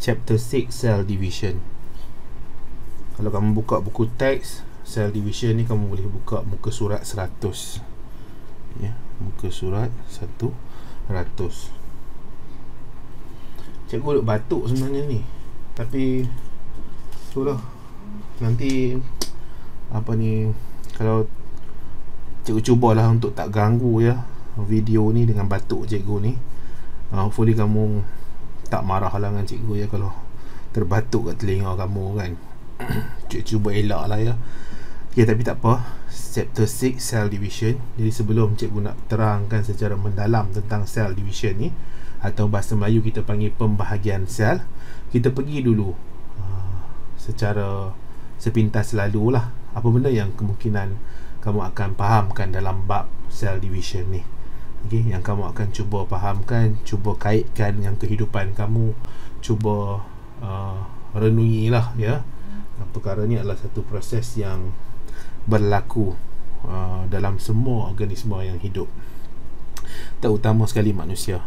chapter 6 cell division kalau kamu buka buku teks cell division ni kamu boleh buka muka surat 100 ya muka surat 100 cikgu duk batuk sebenarnya ni tapi itulah nanti apa ni kalau cikgu cubalah untuk tak ganggu ya video ni dengan batuk cikgu ni uh, hopefully kamu tak marah lah dengan cikgu ya kalau terbatuk kat telinga kamu kan cik cuba elak lah ya ok tapi tak apa chapter 6 cell division jadi sebelum cikgu nak terangkan secara mendalam tentang cell division ni atau bahasa Melayu kita panggil pembahagian sel kita pergi dulu uh, secara sepintas selalu lah apa benda yang kemungkinan kamu akan fahamkan dalam bab cell division ni okay, yang kamu akan cuba fahamkan cuba kaitkan dengan kehidupan kamu cuba uh, renungi lah ya yeah. perkara ni adalah satu proses yang berlaku uh, dalam semua organisma yang hidup terutama sekali manusia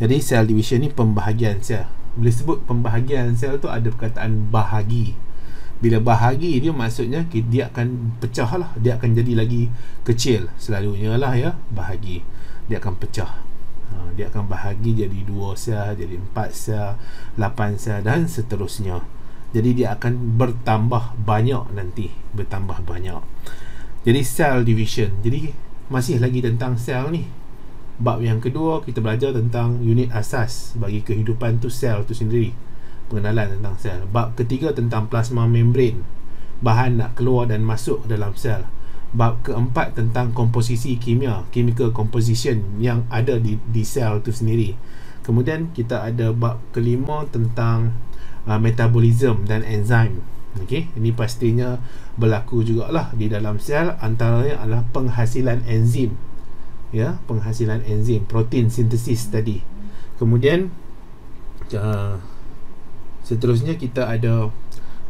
jadi sel division ni pembahagian sel boleh sebut pembahagian sel tu ada perkataan bahagi bila bahagi dia maksudnya dia akan pecah lah dia akan jadi lagi kecil selalunya lah ya bahagi dia akan pecah ha, dia akan bahagi jadi dua sel jadi empat sel lapan sel dan seterusnya jadi dia akan bertambah banyak nanti bertambah banyak jadi sel division jadi masih lagi tentang sel ni bab yang kedua kita belajar tentang unit asas bagi kehidupan tu sel tu sendiri pengenalan tentang sel bab ketiga tentang plasma membrane bahan nak keluar dan masuk dalam sel bab keempat tentang komposisi kimia chemical composition yang ada di di sel itu sendiri kemudian kita ada bab kelima tentang uh, metabolism dan enzim okey ini pastinya berlaku jugalah di dalam sel antaranya adalah penghasilan enzim ya penghasilan enzim protein sintesis tadi kemudian uh, seterusnya kita ada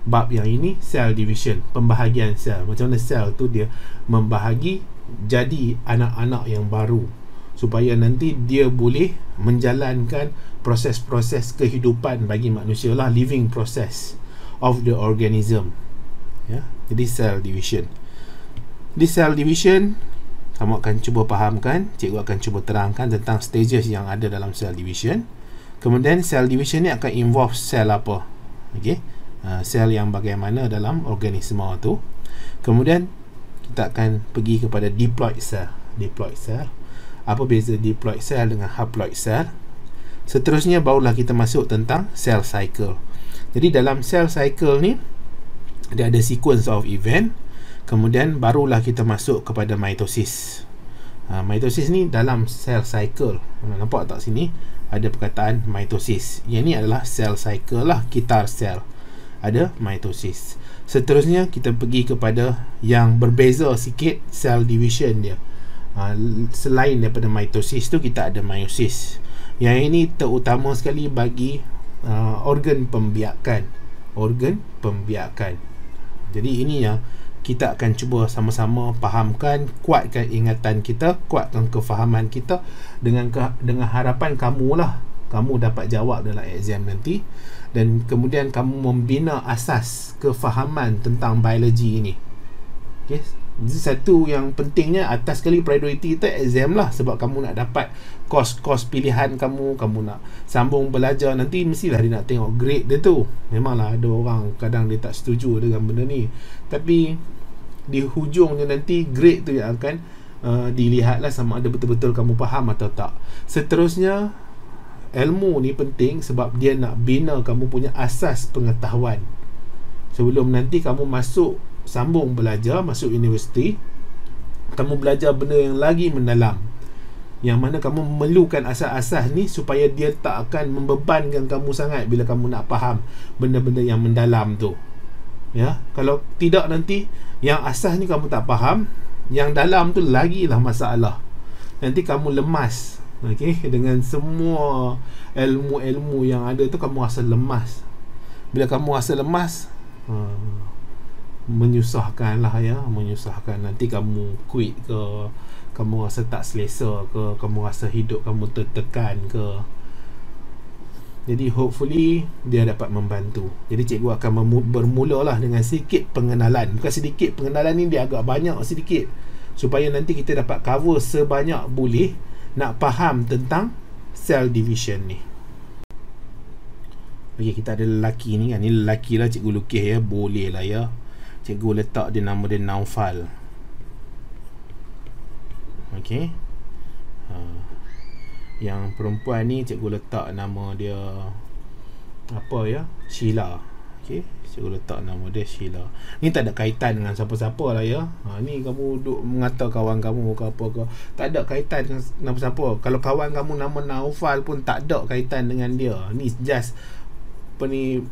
bab yang ini cell division pembahagian sel macam mana sel tu dia membahagi jadi anak-anak yang baru supaya nanti dia boleh menjalankan proses-proses kehidupan bagi manusia lah living process of the organism ya jadi cell division di cell division kamu akan cuba fahamkan cikgu akan cuba terangkan tentang stages yang ada dalam cell division kemudian cell division ni akan involve cell apa okey uh, cell yang bagaimana dalam organisma tu kemudian kita akan pergi kepada diploid cell diploid cell apa beza diploid cell dengan haploid cell seterusnya barulah kita masuk tentang cell cycle jadi dalam cell cycle ni dia ada sequence of event kemudian barulah kita masuk kepada mitosis ha, mitosis ni dalam cell cycle nampak tak sini ada perkataan mitosis yang ni adalah cell cycle lah kitar cell ada mitosis Seterusnya kita pergi kepada yang berbeza sikit sel division dia. Ha, selain daripada mitosis tu kita ada meiosis. Yang ini terutama sekali bagi uh, organ pembiakan, organ pembiakan. Jadi ini yang kita akan cuba sama-sama fahamkan, kuatkan ingatan kita, kuatkan kefahaman kita dengan ke, dengan harapan kamu lah kamu dapat jawab dalam exam nanti dan kemudian kamu membina asas kefahaman tentang biologi ini yes jadi satu yang pentingnya atas sekali priority itu exam lah sebab kamu nak dapat kos-kos pilihan kamu kamu nak sambung belajar nanti mestilah dia nak tengok grade dia tu memanglah ada orang kadang dia tak setuju dengan benda ni tapi di hujungnya nanti grade tu yang akan uh, dilihatlah sama ada betul-betul kamu faham atau tak seterusnya ilmu ni penting sebab dia nak bina kamu punya asas pengetahuan sebelum nanti kamu masuk sambung belajar masuk universiti kamu belajar benda yang lagi mendalam yang mana kamu memerlukan asas-asas ni supaya dia tak akan membebankan kamu sangat bila kamu nak faham benda-benda yang mendalam tu ya kalau tidak nanti yang asas ni kamu tak faham yang dalam tu lagilah masalah nanti kamu lemas Okay, dengan semua ilmu-ilmu yang ada tu kamu rasa lemas. Bila kamu rasa lemas, uh, ha, menyusahkan lah ya, menyusahkan. Nanti kamu quit ke, kamu rasa tak selesa ke, kamu rasa hidup kamu tertekan ke. Jadi hopefully dia dapat membantu. Jadi cikgu akan bermula lah dengan sedikit pengenalan. Bukan sedikit pengenalan ni dia agak banyak sedikit. Supaya nanti kita dapat cover sebanyak boleh nak faham tentang cell division ni. Okey, kita ada lelaki ni kan. Ni lelaki lah cikgu lukis ya. Boleh lah ya. Cikgu letak dia nama dia Naufal. Okey. Uh, yang perempuan ni cikgu letak nama dia apa ya? Sheila. Okey. Cikgu letak nama dia Sheila Ni tak ada kaitan dengan siapa-siapa lah ya ha, Ni kamu duduk mengata kawan kamu ke apa ke Tak ada kaitan dengan siapa-siapa Kalau kawan kamu nama Naufal pun tak ada kaitan dengan dia Ni just Apa ni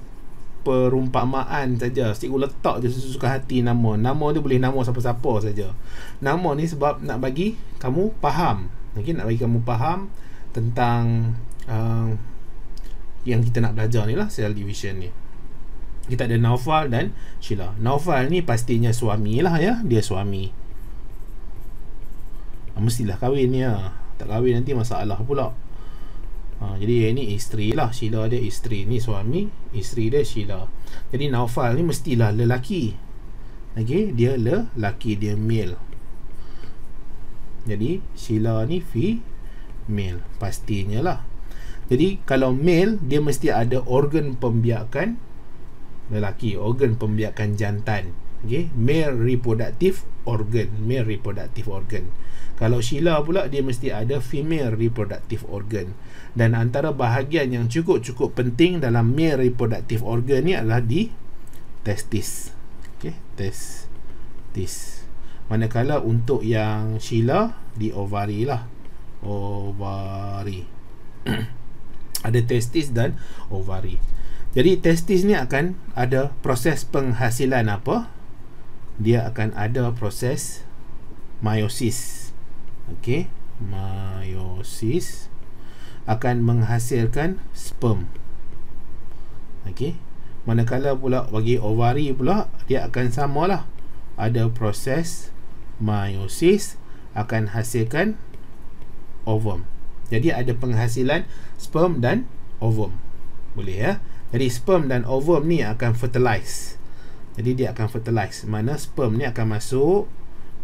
Perumpamaan saja Cikgu letak je sesuka hati nama Nama tu boleh nama siapa-siapa saja Nama ni sebab nak bagi kamu faham Mungkin nak bagi kamu faham Tentang uh, yang kita nak belajar ni lah cell division ni kita ada Naufal dan Sheila. Naufal ni pastinya suami lah ya. Dia suami. Ah, mestilah kahwin ya. Tak kahwin nanti masalah pula. Ha, jadi yang ni isteri lah. Sheila dia isteri. Ni suami. Isteri dia Sheila. Jadi Naufal ni mestilah lelaki. Okay. Dia lelaki. Dia male. Jadi Sheila ni male Pastinya lah. Jadi kalau male, dia mesti ada organ pembiakan lelaki organ pembiakan jantan okey male reproductive organ male reproductive organ kalau Sheila pula dia mesti ada female reproductive organ dan antara bahagian yang cukup-cukup penting dalam male reproductive organ ni adalah di testis okey testis manakala untuk yang Sheila di ovari lah ovari ada testis dan ovari jadi testis ni akan ada proses penghasilan apa? Dia akan ada proses meiosis. Okey, meiosis akan menghasilkan sperm. Okey. Manakala pula bagi ovari pula dia akan samalah. Ada proses meiosis akan hasilkan ovum. Jadi ada penghasilan sperm dan ovum. Boleh ya? Jadi sperm dan ovum ni akan fertilize. Jadi dia akan fertilize. Mana sperm ni akan masuk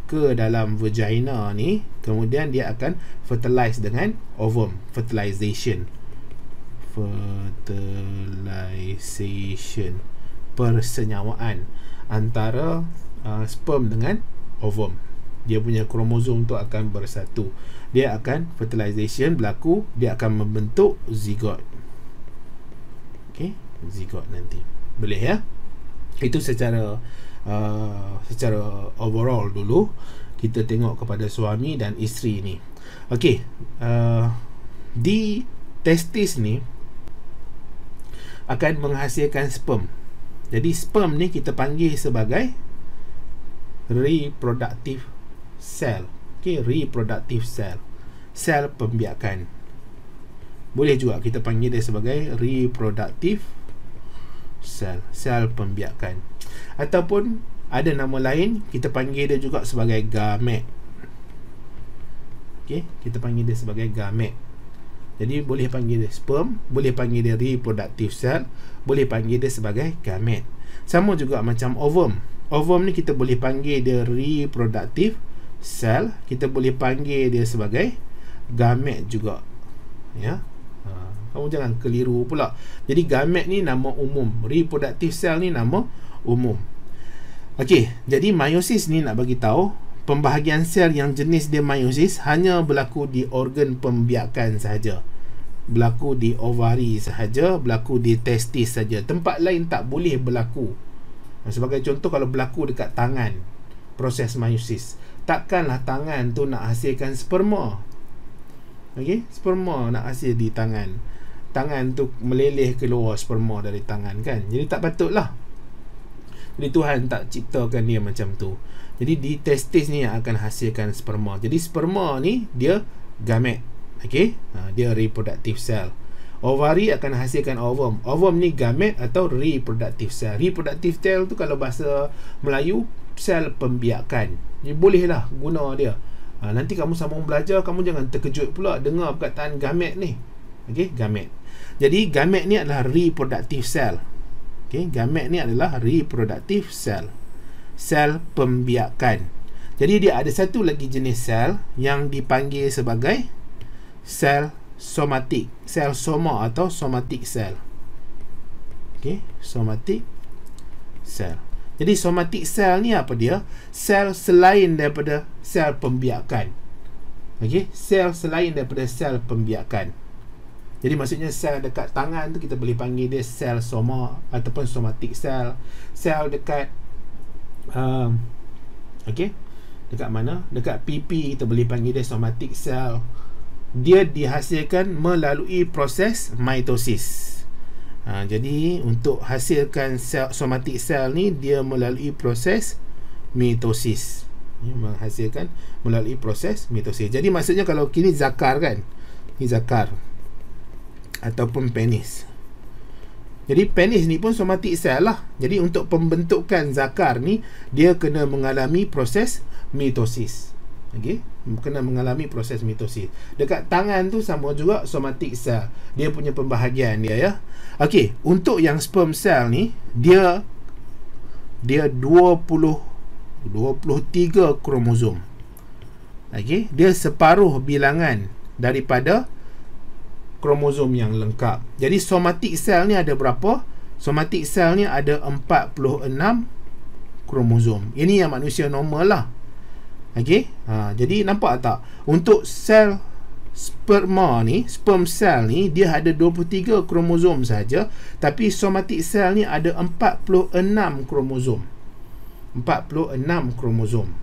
ke dalam vagina ni, kemudian dia akan fertilize dengan ovum, fertilization. Fertilization persenyawaan antara uh, sperm dengan ovum. Dia punya kromosom tu akan bersatu. Dia akan fertilization berlaku, dia akan membentuk zigot okey zigot nanti boleh ya itu secara uh, secara overall dulu kita tengok kepada suami dan isteri ni okey uh, di testis ni akan menghasilkan sperm jadi sperm ni kita panggil sebagai reproductive cell okey reproductive cell sel pembiakan boleh juga kita panggil dia sebagai reproductive sel sel pembiakan ataupun ada nama lain kita panggil dia juga sebagai gamet okey kita panggil dia sebagai gamet jadi boleh panggil dia sperm boleh panggil dia reproductive sel boleh panggil dia sebagai gamet sama juga macam ovum ovum ni kita boleh panggil dia reproductive sel kita boleh panggil dia sebagai gamet juga ya kamu jangan keliru pula jadi gamet ni nama umum reproductive cell ni nama umum okey jadi meiosis ni nak bagi tahu pembahagian sel yang jenis dia meiosis hanya berlaku di organ pembiakan saja berlaku di ovari saja berlaku di testis saja tempat lain tak boleh berlaku sebagai contoh kalau berlaku dekat tangan proses meiosis takkanlah tangan tu nak hasilkan sperma Okey, sperma nak hasil di tangan tangan tu meleleh keluar sperma dari tangan kan jadi tak patutlah jadi Tuhan tak ciptakan dia macam tu jadi di testis ni yang akan hasilkan sperma jadi sperma ni dia gamet okey ha, dia reproductive cell ovari akan hasilkan ovum ovum ni gamet atau reproductive cell reproductive cell tu kalau bahasa Melayu sel pembiakan jadi bolehlah guna dia ha, nanti kamu sambung belajar kamu jangan terkejut pula dengar perkataan gamet ni Okey, gamet. Jadi gamet ni adalah reproductive cell. Okey, gamet ni adalah reproductive cell. Sel pembiakan. Jadi dia ada satu lagi jenis sel yang dipanggil sebagai sel somatik. Sel soma atau somatic cell. Okey, somatic cell. Jadi somatic cell ni apa dia? Sel selain daripada sel pembiakan. Okey, sel selain daripada sel pembiakan. Jadi maksudnya sel dekat tangan tu kita boleh panggil dia sel soma ataupun somatic cell. Sel dekat um, okay, dekat mana? Dekat pipi kita boleh panggil dia somatik sel. Dia dihasilkan melalui proses mitosis. Ha, jadi untuk hasilkan sel, somatik sel ni dia melalui proses mitosis. Ini ya, menghasilkan melalui proses mitosis. Jadi maksudnya kalau kini zakar kan? Ini zakar ataupun penis. Jadi penis ni pun somatic cell lah. Jadi untuk pembentukan zakar ni dia kena mengalami proses mitosis. Okey, kena mengalami proses mitosis. Dekat tangan tu sama juga somatic cell. Dia punya pembahagian dia ya. Okey, untuk yang sperm cell ni dia dia 20 23 kromosom. Okey, dia separuh bilangan daripada kromosom yang lengkap. Jadi somatic cell ni ada berapa? Somatic cell ni ada 46 kromosom. Ini yang manusia normal lah. okay? Ha, jadi nampak tak? Untuk sel sperma ni, sperm cell ni dia ada 23 kromosom saja, tapi somatic cell ni ada 46 kromosom. 46 kromosom.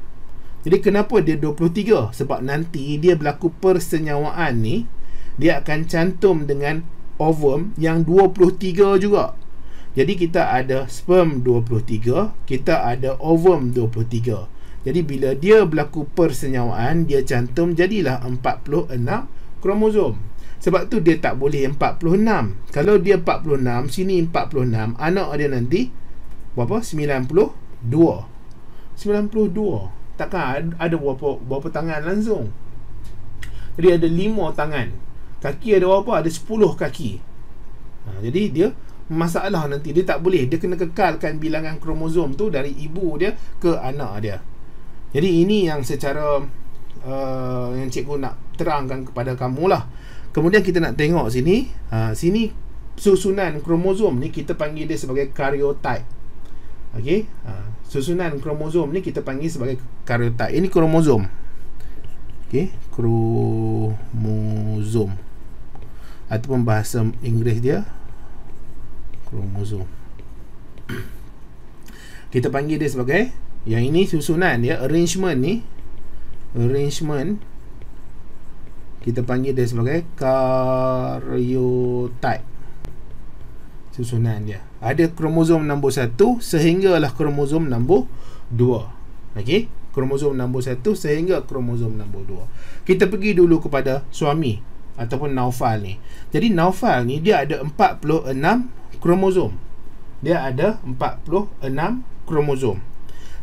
Jadi kenapa dia 23? Sebab nanti dia berlaku persenyawaan ni dia akan cantum dengan ovum yang 23 juga. Jadi kita ada sperm 23, kita ada ovum 23. Jadi bila dia berlaku persenyawaan, dia cantum jadilah 46 kromosom. Sebab tu dia tak boleh 46. Kalau dia 46, sini 46, anak dia nanti berapa? 92. 92. Takkan ada berapa berapa tangan langsung? Jadi ada lima tangan Kaki ada berapa? Ada 10 kaki. Ha, jadi dia masalah nanti dia tak boleh dia kena kekalkan bilangan kromosom tu dari ibu dia ke anak dia. Jadi ini yang secara uh, yang cikgu nak terangkan kepada kamu lah. Kemudian kita nak tengok sini, ha, sini susunan kromosom ni kita panggil dia sebagai karyotype. Okay, ha, susunan kromosom ni kita panggil sebagai karyotype. Ini kromosom. Okay, kromosom ataupun bahasa Inggeris dia kromosom. Kita panggil dia sebagai yang ini susunan ya arrangement ni arrangement kita panggil dia sebagai karyotype susunan dia ada kromosom nombor 1 sehinggalah kromosom nombor 2 okey kromosom nombor 1 sehingga kromosom nombor 2 kita pergi dulu kepada suami ataupun Naufal ni. Jadi Naufal ni dia ada 46 kromosom. Dia ada 46 kromosom.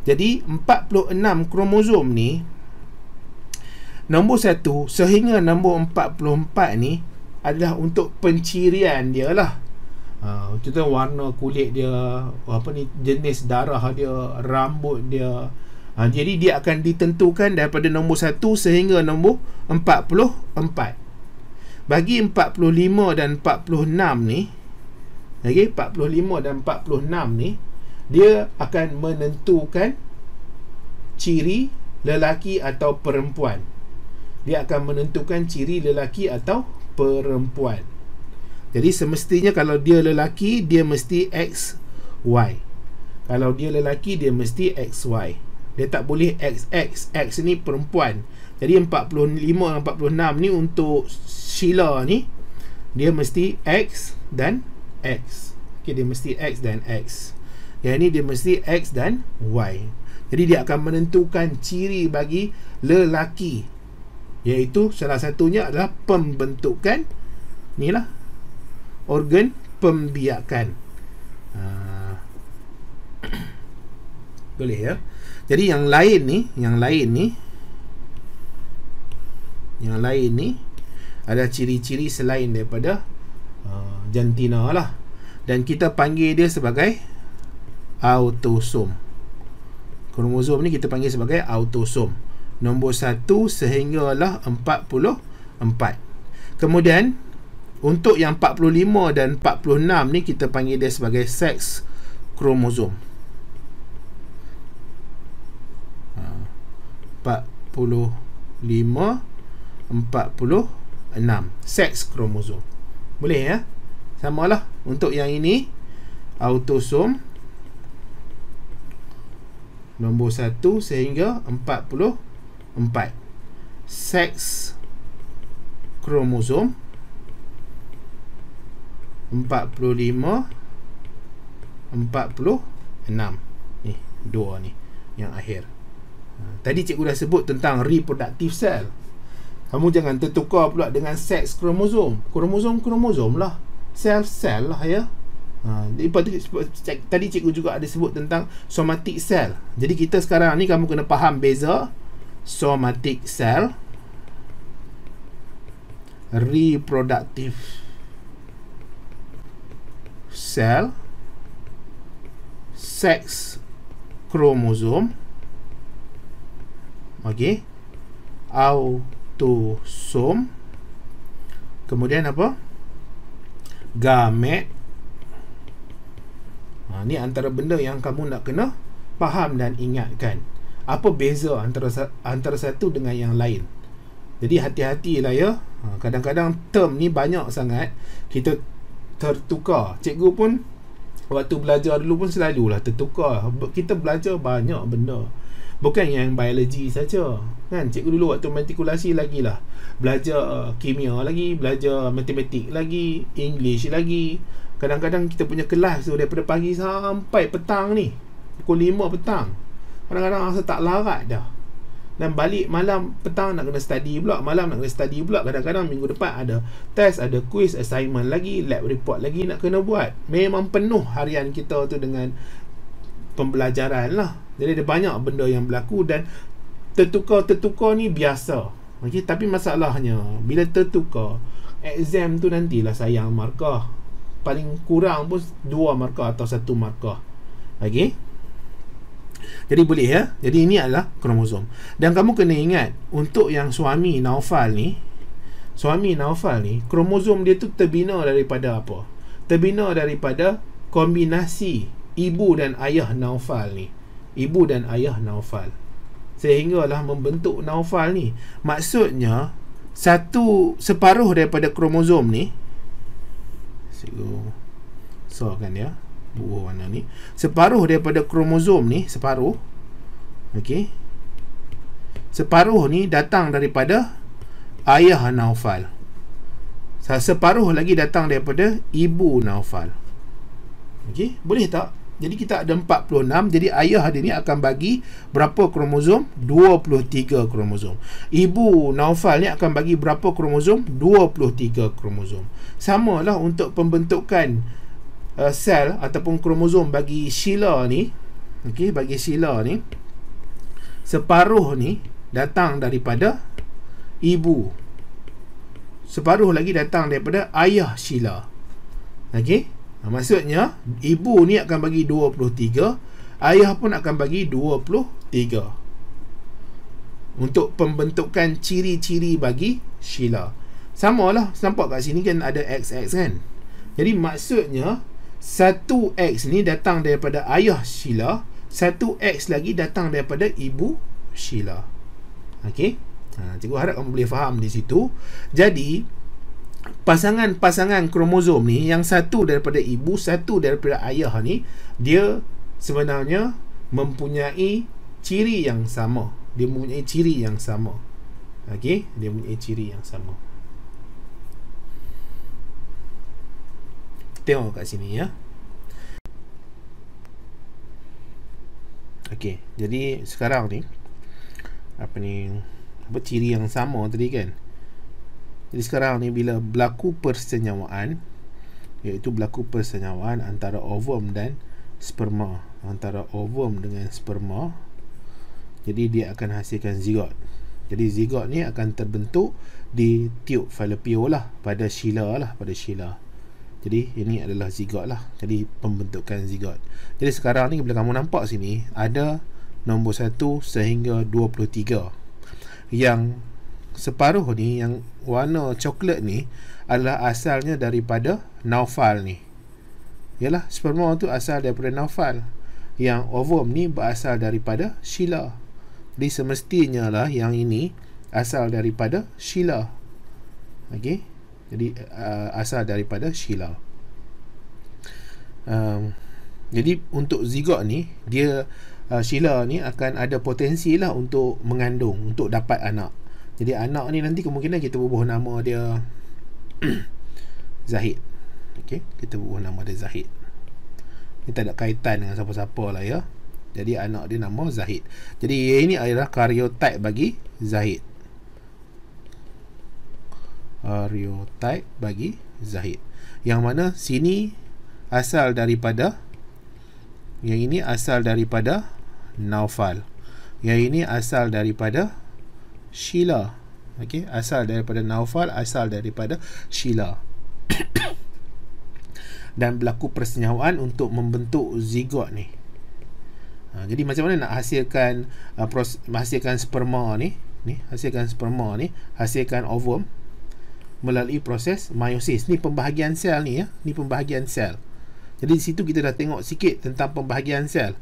Jadi 46 kromosom ni nombor 1 sehingga nombor 44 ni adalah untuk pencirian dia lah. Ha, uh, contoh warna kulit dia, apa ni jenis darah dia, rambut dia. Uh, jadi dia akan ditentukan daripada nombor 1 sehingga nombor 44 bagi 45 dan 46 ni okay, 45 dan 46 ni dia akan menentukan ciri lelaki atau perempuan dia akan menentukan ciri lelaki atau perempuan jadi semestinya kalau dia lelaki dia mesti X Y. kalau dia lelaki dia mesti X Y. dia tak boleh X X X ni perempuan jadi 45 46 ni untuk Sheila ni dia mesti x dan x. Okey dia mesti x dan x. Yang ni dia mesti x dan y. Jadi dia akan menentukan ciri bagi lelaki yaitu salah satunya adalah pembentukan ni lah organ pembiakan. Uh, boleh ya. Jadi yang lain ni, yang lain ni yang lain ni ada ciri-ciri selain daripada uh, jantina lah dan kita panggil dia sebagai autosom kromosom ni kita panggil sebagai autosom nombor 1 sehinggalah 44 kemudian untuk yang 45 dan 46 ni kita panggil dia sebagai sex kromosom 45 ha, 46 seks kromosom boleh ya sama lah untuk yang ini autosom nombor 1 sehingga 44 seks kromosom 45 46 ni dua ni yang akhir ha, tadi cikgu dah sebut tentang reproductive cell kamu jangan tertukar pula dengan seks kromosom. Kromosom kromosom lah. Sel sel lah ya. Ha, lepas tu, tadi cikgu juga ada sebut tentang somatic cell. Jadi kita sekarang ni kamu kena faham beza somatic cell reproductive cell sex kromosom, okay Au To ribosom kemudian apa gamet ha, ni antara benda yang kamu nak kena faham dan ingatkan apa beza antara antara satu dengan yang lain jadi hati hati lah ya ha, kadang-kadang term ni banyak sangat kita tertukar cikgu pun waktu belajar dulu pun selalulah tertukar kita belajar banyak benda bukan yang biologi saja kan cikgu dulu waktu matrikulasi lagi lah belajar uh, kimia lagi belajar matematik lagi English lagi kadang-kadang kita punya kelas tu daripada pagi sampai petang ni pukul 5 petang kadang-kadang rasa tak larat dah dan balik malam petang nak kena study pula malam nak kena study pula kadang-kadang minggu depan ada test ada quiz assignment lagi lab report lagi nak kena buat memang penuh harian kita tu dengan pembelajaran lah jadi ada banyak benda yang berlaku dan tertukar-tertukar ni biasa okay? tapi masalahnya bila tertukar exam tu nantilah sayang markah paling kurang pun dua markah atau satu markah okay? jadi boleh ya jadi ini adalah kromosom dan kamu kena ingat untuk yang suami Naufal ni suami Naufal ni kromosom dia tu terbina daripada apa terbina daripada kombinasi ibu dan ayah Naufal ni ibu dan ayah Naufal sehinggalah membentuk Naufal ni maksudnya satu separuh daripada kromosom ni sigo so kan ya buah warna ni separuh daripada kromosom ni separuh okey separuh ni datang daripada ayah Naufal separuh lagi datang daripada ibu Naufal okey boleh tak jadi kita ada 46. Jadi ayah dia ni akan bagi berapa kromosom? 23 kromosom. Ibu Naufal ni akan bagi berapa kromosom? 23 kromosom. Sama lah untuk pembentukan uh, sel ataupun kromosom bagi Sheila ni. Okey, bagi Sheila ni. Separuh ni datang daripada ibu. Separuh lagi datang daripada ayah Sheila. okay? Ha, maksudnya ibu ni akan bagi 23, ayah pun akan bagi 23. Untuk pembentukan ciri-ciri bagi Sheila. Sama lah nampak kat sini kan ada XX kan. Jadi maksudnya 1X ni datang daripada ayah Sheila, 1X lagi datang daripada ibu Sheila. Okay? Ha, cikgu harap kamu boleh faham di situ. Jadi, pasangan-pasangan kromosom ni yang satu daripada ibu satu daripada ayah ni dia sebenarnya mempunyai ciri yang sama dia mempunyai ciri yang sama okey dia mempunyai ciri yang sama tengok kat sini ya okey jadi sekarang ni apa ni apa ciri yang sama tadi kan jadi sekarang ni bila berlaku persenyawaan iaitu berlaku persenyawaan antara ovum dan sperma antara ovum dengan sperma jadi dia akan hasilkan zigot jadi zigot ni akan terbentuk di tiub falopio lah pada sila lah pada sila jadi ini adalah zigot lah jadi pembentukan zigot jadi sekarang ni bila kamu nampak sini ada nombor 1 sehingga 23 yang separuh ni yang warna coklat ni adalah asalnya daripada naufal ni. Yalah, sperma tu asal daripada naufal. Yang ovum ni berasal daripada sila. Jadi semestinya lah yang ini asal daripada sila. Okey. Jadi uh, asal daripada sila. Um, jadi untuk zigot ni dia uh, sila ni akan ada potensi lah untuk mengandung untuk dapat anak jadi anak ni nanti kemungkinan kita bubuh nama dia Zahid. okay? kita bubuh nama dia Zahid. Ini tak ada kaitan dengan siapa-siapa lah ya. Jadi anak dia nama Zahid. Jadi ini adalah karyotype bagi Zahid. Karyotype bagi Zahid. Yang mana sini asal daripada yang ini asal daripada Naufal. Yang ini asal daripada Sheila. Okey, asal daripada Naufal, asal daripada Sheila. dan berlaku persenyawaan untuk membentuk zigot ni. Ha, jadi macam mana nak hasilkan uh, proses, hasilkan sperma ni? Ni hasilkan sperma ni, hasilkan ovum melalui proses meiosis. Ni pembahagian sel ni ya. Ni pembahagian sel. Jadi di situ kita dah tengok sikit tentang pembahagian sel.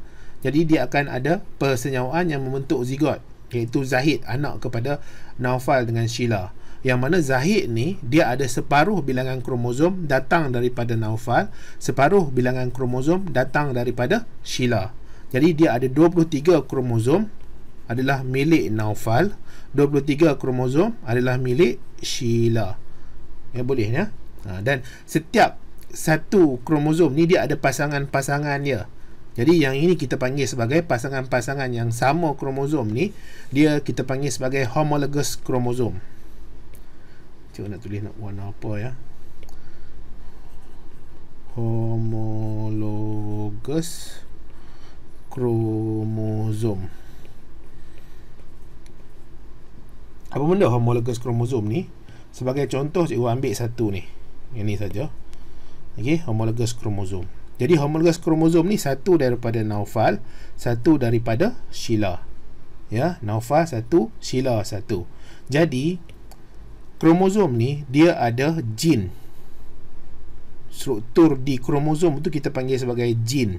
Jadi dia akan ada persenyawaan yang membentuk zigot iaitu Zahid anak kepada Naufal dengan Sheila yang mana Zahid ni dia ada separuh bilangan kromosom datang daripada Naufal separuh bilangan kromosom datang daripada Sheila jadi dia ada 23 kromosom adalah milik Naufal 23 kromosom adalah milik Sheila ya boleh ya ha, dan setiap satu kromosom ni dia ada pasangan-pasangan dia jadi yang ini kita panggil sebagai pasangan-pasangan yang sama kromosom ni, dia kita panggil sebagai homologous kromosom. Cuba nak tulis nak warna apa ya? Homologous kromosom. Apa benda homologous kromosom ni? Sebagai contoh cikgu ambil satu ni. Yang ni saja. okay? homologous kromosom. Jadi homologous kromosom ni satu daripada Naufal, satu daripada Sheila. Ya, Naufal satu, Sheila satu. Jadi kromosom ni dia ada gen, Struktur di kromosom tu kita panggil sebagai gen.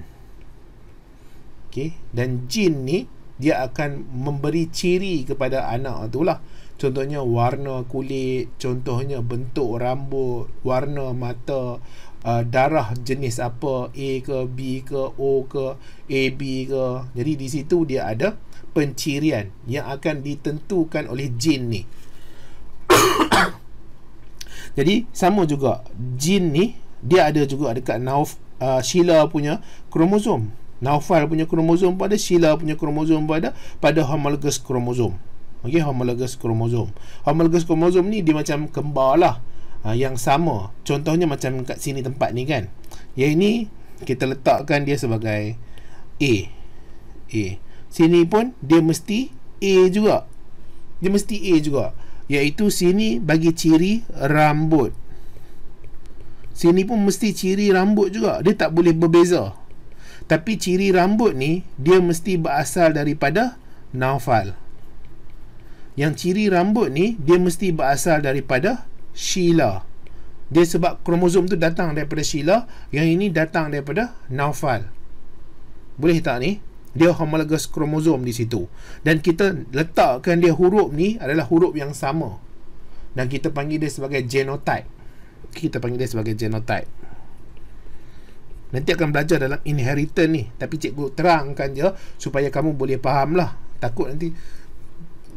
Okey, dan gen ni dia akan memberi ciri kepada anak tu lah. Contohnya warna kulit, contohnya bentuk rambut, warna mata, uh, darah jenis apa A ke B ke O ke AB ke jadi di situ dia ada pencirian yang akan ditentukan oleh jin ni jadi sama juga jin ni dia ada juga dekat Nauf, uh, Sheila punya kromosom Naufal punya kromosom pada Sheila punya kromosom pada pada homologous kromosom Okey homologous kromosom homologous kromosom ni dia macam kembar lah uh, yang sama. Contohnya macam kat sini tempat ni kan. Yang ini kita letakkan dia sebagai A. A. Sini pun dia mesti A juga. Dia mesti A juga. Iaitu sini bagi ciri rambut. Sini pun mesti ciri rambut juga. Dia tak boleh berbeza. Tapi ciri rambut ni, dia mesti berasal daripada naufal. Yang ciri rambut ni, dia mesti berasal daripada Sheila. Dia sebab kromosom tu datang daripada Sheila, yang ini datang daripada Naufal. Boleh tak ni? Dia homologous kromosom di situ. Dan kita letakkan dia huruf ni adalah huruf yang sama. Dan kita panggil dia sebagai genotype. Kita panggil dia sebagai genotype. Nanti akan belajar dalam inheritance ni. Tapi cikgu terangkan je supaya kamu boleh faham lah. Takut nanti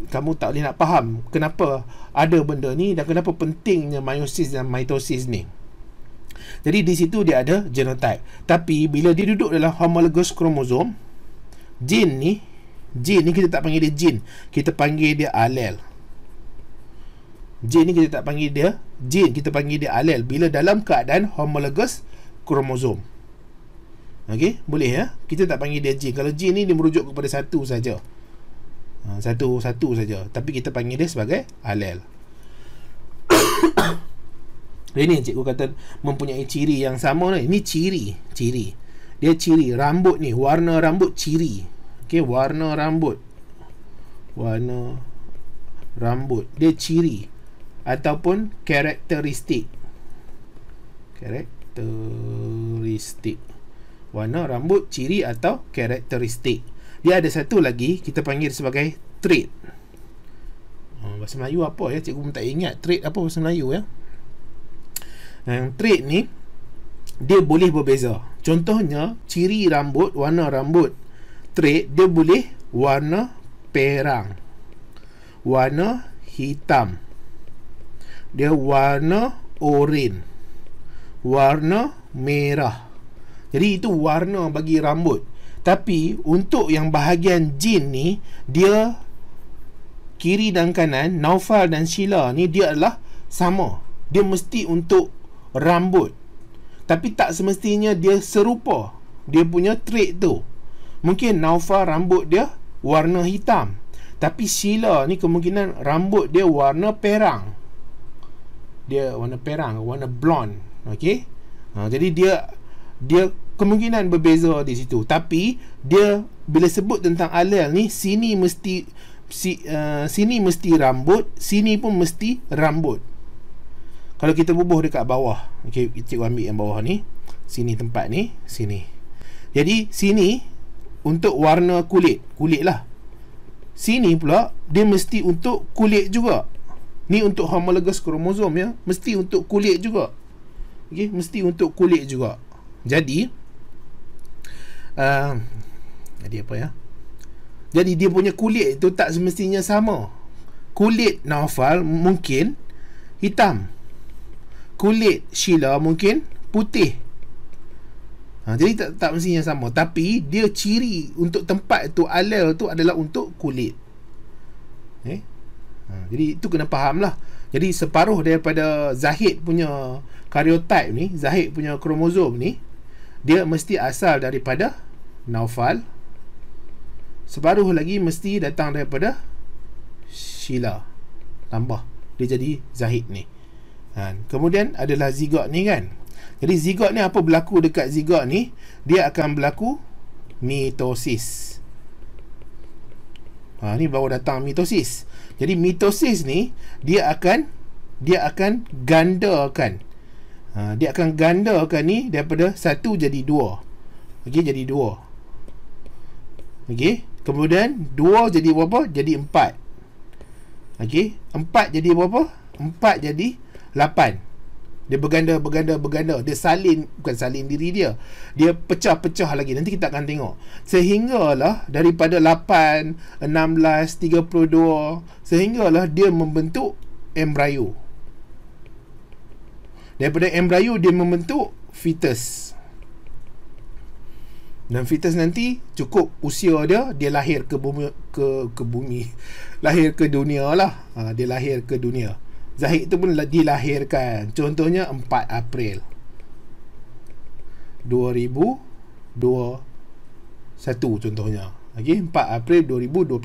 kamu tak boleh nak faham kenapa ada benda ni dan kenapa pentingnya meiosis dan mitosis ni. Jadi di situ dia ada genotype. Tapi bila dia duduk dalam homologous kromosom, jin ni, jin ni kita tak panggil dia jin, kita panggil dia alel. Jin ni kita tak panggil dia jin, kita panggil dia alel bila dalam keadaan homologous kromosom. Okey, boleh ya? Kita tak panggil dia jin. Kalau jin ni dia merujuk kepada satu saja. Ha, satu satu saja tapi kita panggil dia sebagai alel ini cikgu kata mempunyai ciri yang sama ni ni ciri ciri dia ciri rambut ni warna rambut ciri okey warna rambut warna rambut dia ciri ataupun karakteristik karakteristik warna rambut ciri atau karakteristik dia ada satu lagi kita panggil sebagai trait. Oh, hmm, bahasa Melayu apa ya? Cikgu pun tak ingat trait apa bahasa Melayu ya. Yang trait ni dia boleh berbeza. Contohnya ciri rambut, warna rambut. Trait dia boleh warna perang. Warna hitam. Dia warna oren. Warna merah. Jadi itu warna bagi rambut. Tapi untuk yang bahagian jin ni Dia Kiri dan kanan Naufal dan Sheila ni dia adalah sama Dia mesti untuk rambut Tapi tak semestinya dia serupa Dia punya trait tu Mungkin Naufal rambut dia warna hitam Tapi Sheila ni kemungkinan rambut dia warna perang Dia warna perang, warna blonde Okay ha, Jadi dia dia kemungkinan berbeza di situ tapi dia bila sebut tentang alel ni sini mesti si, uh, sini mesti rambut sini pun mesti rambut kalau kita bubuh dekat bawah okey cikgu ambil yang bawah ni sini tempat ni sini jadi sini untuk warna kulit kulit lah sini pula dia mesti untuk kulit juga ni untuk homologous kromosom ya mesti untuk kulit juga okey mesti untuk kulit juga jadi Ah, jadi apa ya jadi dia punya kulit itu tak semestinya sama kulit Naufal mungkin hitam kulit Sheila mungkin putih Ha, jadi tak, tak mestinya sama Tapi dia ciri untuk tempat tu Alel tu adalah untuk kulit eh? ha, Jadi itu kena faham lah Jadi separuh daripada Zahid punya karyotype ni Zahid punya kromosom ni dia mesti asal daripada naufal separuh lagi mesti datang daripada sila tambah dia jadi zahid ni ha. kemudian adalah zigot ni kan jadi zigot ni apa berlaku dekat zigot ni dia akan berlaku mitosis ha, ni baru datang mitosis jadi mitosis ni dia akan dia akan gandakan ha, dia akan gandakan ni daripada satu jadi dua ok jadi dua ok kemudian dua jadi berapa jadi empat ok empat jadi berapa empat jadi lapan dia berganda berganda berganda dia salin bukan salin diri dia dia pecah-pecah lagi nanti kita akan tengok sehinggalah daripada lapan, enam belas, 8 16 32 sehinggalah dia membentuk embryo daripada embrio dia membentuk fetus dan fetus nanti cukup usia dia dia lahir ke bumi ke ke bumi lahir ke dunia lah ha, dia lahir ke dunia zahid tu pun dilahirkan contohnya 4 April 2021 contohnya okay, 4 April 2021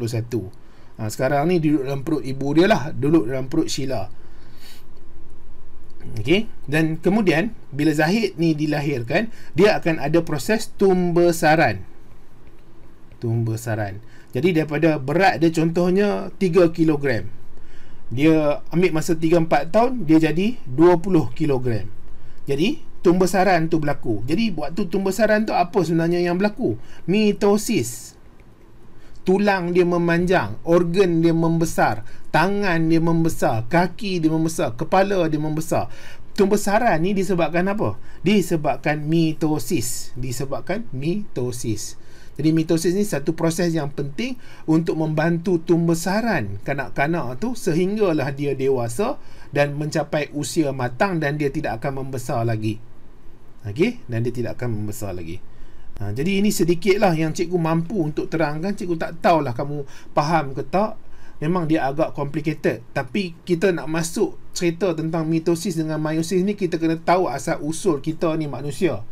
ha, sekarang ni duduk dalam perut ibu dia lah duduk dalam perut Sheila Okey, dan kemudian bila zahid ni dilahirkan, dia akan ada proses tumbesaran. Tumbesaran. Jadi daripada berat dia contohnya 3 kg. Dia ambil masa 3 4 tahun dia jadi 20 kg. Jadi tumbesaran tu berlaku. Jadi waktu tumbesaran tu apa sebenarnya yang berlaku? Mitosis tulang dia memanjang, organ dia membesar, tangan dia membesar, kaki dia membesar, kepala dia membesar. Tumbesaran ni disebabkan apa? Disebabkan mitosis. Disebabkan mitosis. Jadi mitosis ni satu proses yang penting untuk membantu tumbesaran kanak-kanak tu sehinggalah dia dewasa dan mencapai usia matang dan dia tidak akan membesar lagi. Okey, dan dia tidak akan membesar lagi. Ha, jadi ini sedikitlah yang cikgu mampu untuk terangkan. Cikgu tak tahulah kamu faham ke tak. Memang dia agak complicated. Tapi kita nak masuk cerita tentang mitosis dengan meiosis ni, kita kena tahu asal-usul kita ni manusia.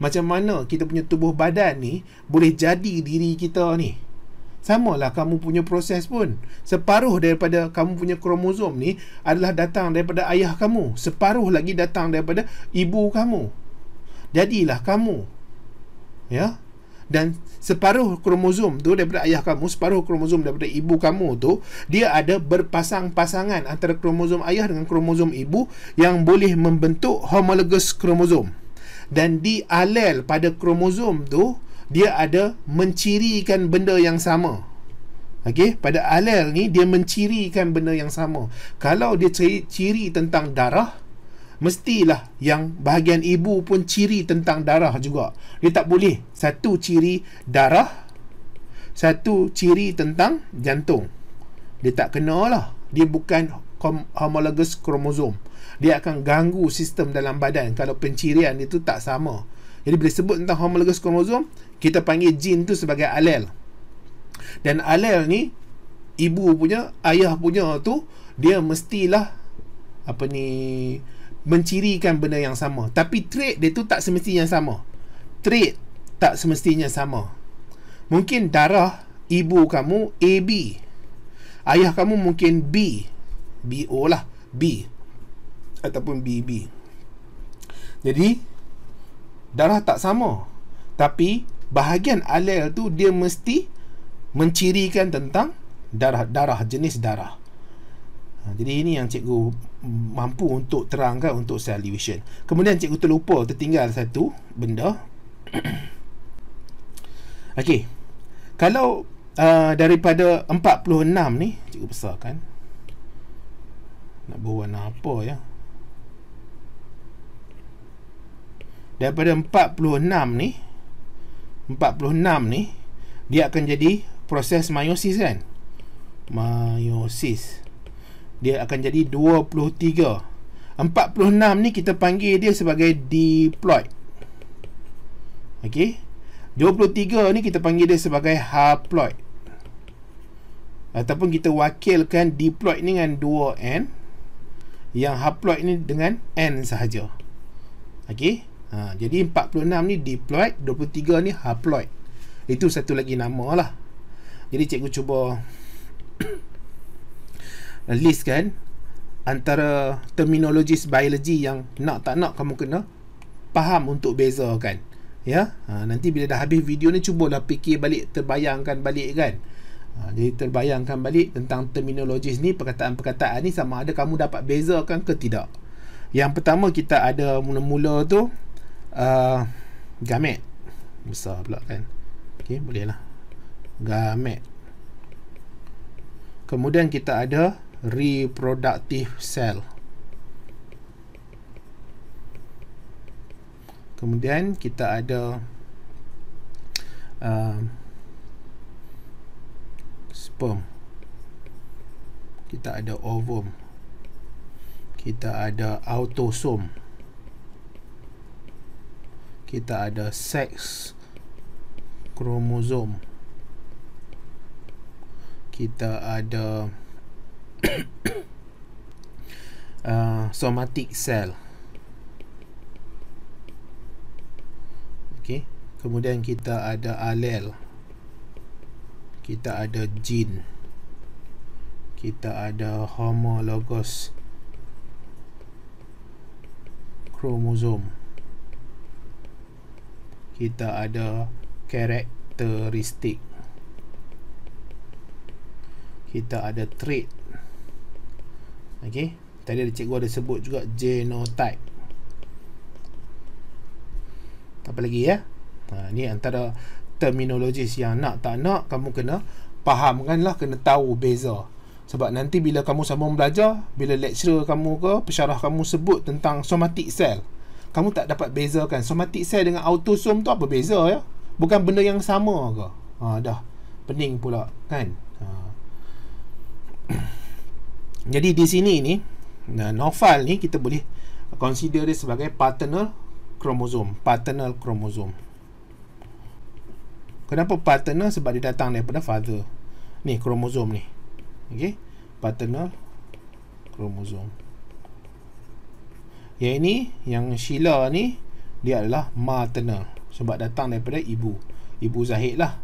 Macam mana kita punya tubuh badan ni boleh jadi diri kita ni. Sama lah kamu punya proses pun. Separuh daripada kamu punya kromosom ni adalah datang daripada ayah kamu. Separuh lagi datang daripada ibu kamu. Jadilah kamu. Kamu ya dan separuh kromosom tu daripada ayah kamu separuh kromosom daripada ibu kamu tu dia ada berpasang-pasangan antara kromosom ayah dengan kromosom ibu yang boleh membentuk homologous kromosom dan di alel pada kromosom tu dia ada mencirikan benda yang sama Okay, pada alel ni dia mencirikan benda yang sama. Kalau dia ciri, ciri tentang darah, mestilah yang bahagian ibu pun ciri tentang darah juga. Dia tak boleh satu ciri darah, satu ciri tentang jantung. Dia tak kena lah. Dia bukan homologous kromosom. Dia akan ganggu sistem dalam badan kalau pencirian itu tak sama. Jadi bila sebut tentang homologous kromosom, kita panggil jin tu sebagai alel. Dan alel ni ibu punya, ayah punya tu dia mestilah apa ni mencirikan benda yang sama tapi trait dia tu tak semestinya sama trait tak semestinya sama mungkin darah ibu kamu AB ayah kamu mungkin B BO lah B ataupun BB jadi darah tak sama tapi bahagian alel tu dia mesti mencirikan tentang darah darah jenis darah Ha, jadi ini yang cikgu mampu untuk terangkan untuk solution. Kemudian cikgu terlupa tertinggal satu benda. Okey. Kalau uh, daripada 46 ni cikgu besarkan. Nak berwarna apa ya? Daripada 46 ni 46 ni dia akan jadi proses meiosis kan? Meiosis dia akan jadi 23 46 ni kita panggil dia sebagai deployed ok 23 ni kita panggil dia sebagai haploid ataupun kita wakilkan diploid ni dengan 2N yang haploid ni dengan N sahaja ok ha, jadi 46 ni diploid, 23 ni haploid itu satu lagi nama lah jadi cikgu cuba list kan antara terminologi biologi yang nak tak nak kamu kena faham untuk bezakan ya ha, nanti bila dah habis video ni cuba cubalah fikir balik terbayangkan balik kan ha, jadi terbayangkan balik tentang terminologi ni perkataan-perkataan ni sama ada kamu dapat bezakan ke tidak yang pertama kita ada mula-mula tu uh, gamet besar pula kan okey boleh lah gamet kemudian kita ada reproductive cell. Kemudian kita ada uh, sperm. Kita ada ovum. Kita ada autosom. Kita ada sex kromosom. Kita ada uh, somatic cell okay kemudian kita ada alel kita ada gene kita ada homologous kromosom kita ada karakteristik kita ada trait Okey. Tadi ada cikgu ada sebut juga genotype. Apa lagi ya? Ha, ini antara terminologi yang nak tak nak kamu kena lah, kena tahu beza. Sebab nanti bila kamu sambung belajar, bila lecturer kamu ke pesarah kamu sebut tentang somatic cell, kamu tak dapat bezakan somatic cell dengan autosom tu apa beza ya? Bukan benda yang sama ke? Ha, dah pening pula kan? Ha. Jadi di sini ni Novel ni kita boleh consider dia sebagai paternal kromosom Paternal kromosom Kenapa paternal? Sebab dia datang daripada father Ni kromosom ni Okay Paternal kromosom Yang ini Yang Sheila ni Dia adalah maternal Sebab datang daripada ibu Ibu Zahid lah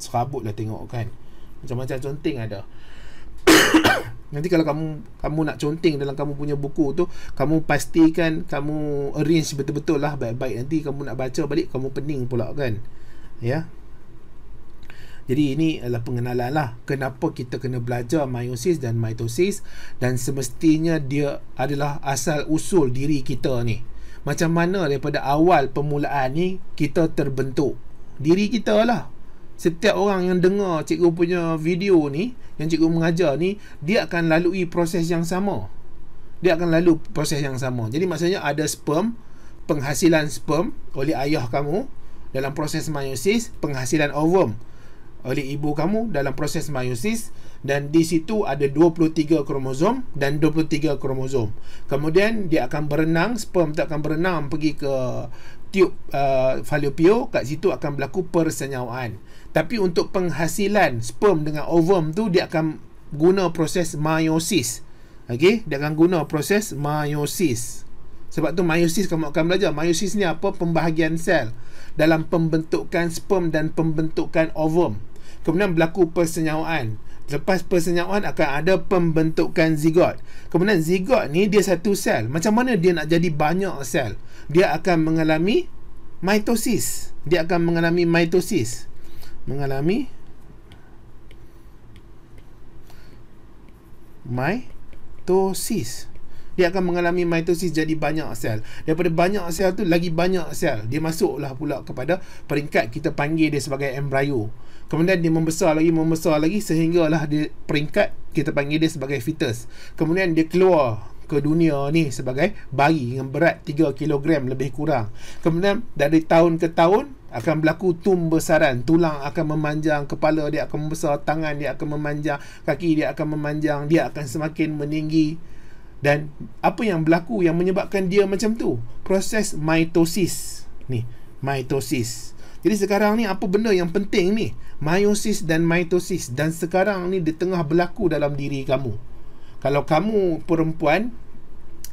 serabut lah tengok kan macam-macam conteng ada nanti kalau kamu kamu nak conteng dalam kamu punya buku tu kamu pastikan kamu arrange betul-betul lah baik-baik nanti kamu nak baca balik kamu pening pula kan ya jadi ini adalah pengenalan lah kenapa kita kena belajar meiosis dan mitosis dan semestinya dia adalah asal usul diri kita ni macam mana daripada awal permulaan ni kita terbentuk diri kita lah setiap orang yang dengar cikgu punya video ni yang cikgu mengajar ni dia akan lalui proses yang sama dia akan lalu proses yang sama jadi maksudnya ada sperm penghasilan sperm oleh ayah kamu dalam proses meiosis penghasilan ovum oleh ibu kamu dalam proses meiosis dan di situ ada 23 kromosom dan 23 kromosom kemudian dia akan berenang sperm tu akan berenang pergi ke tube uh, falopio kat situ akan berlaku persenyawaan tapi untuk penghasilan sperm dengan ovum tu dia akan guna proses meiosis okey dia akan guna proses meiosis sebab tu meiosis kamu akan belajar meiosis ni apa pembahagian sel dalam pembentukan sperm dan pembentukan ovum kemudian berlaku persenyawaan Lepas persenyawaan akan ada pembentukan zigot. Kemudian zigot ni dia satu sel. Macam mana dia nak jadi banyak sel? Dia akan mengalami mitosis. Dia akan mengalami mitosis mengalami mitosis. Dia akan mengalami mitosis jadi banyak sel. Daripada banyak sel tu lagi banyak sel. Dia masuklah pula kepada peringkat kita panggil dia sebagai embrio. Kemudian dia membesar lagi, membesar lagi sehinggalah dia peringkat kita panggil dia sebagai fetus. Kemudian dia keluar ke dunia ni sebagai bayi yang berat 3 kilogram lebih kurang. Kemudian dari tahun ke tahun akan berlaku tumbesaran tulang akan memanjang kepala dia akan membesar tangan dia akan memanjang kaki dia akan memanjang dia akan semakin meninggi dan apa yang berlaku yang menyebabkan dia macam tu proses mitosis ni mitosis jadi sekarang ni apa benda yang penting ni meiosis dan mitosis dan sekarang ni di tengah berlaku dalam diri kamu kalau kamu perempuan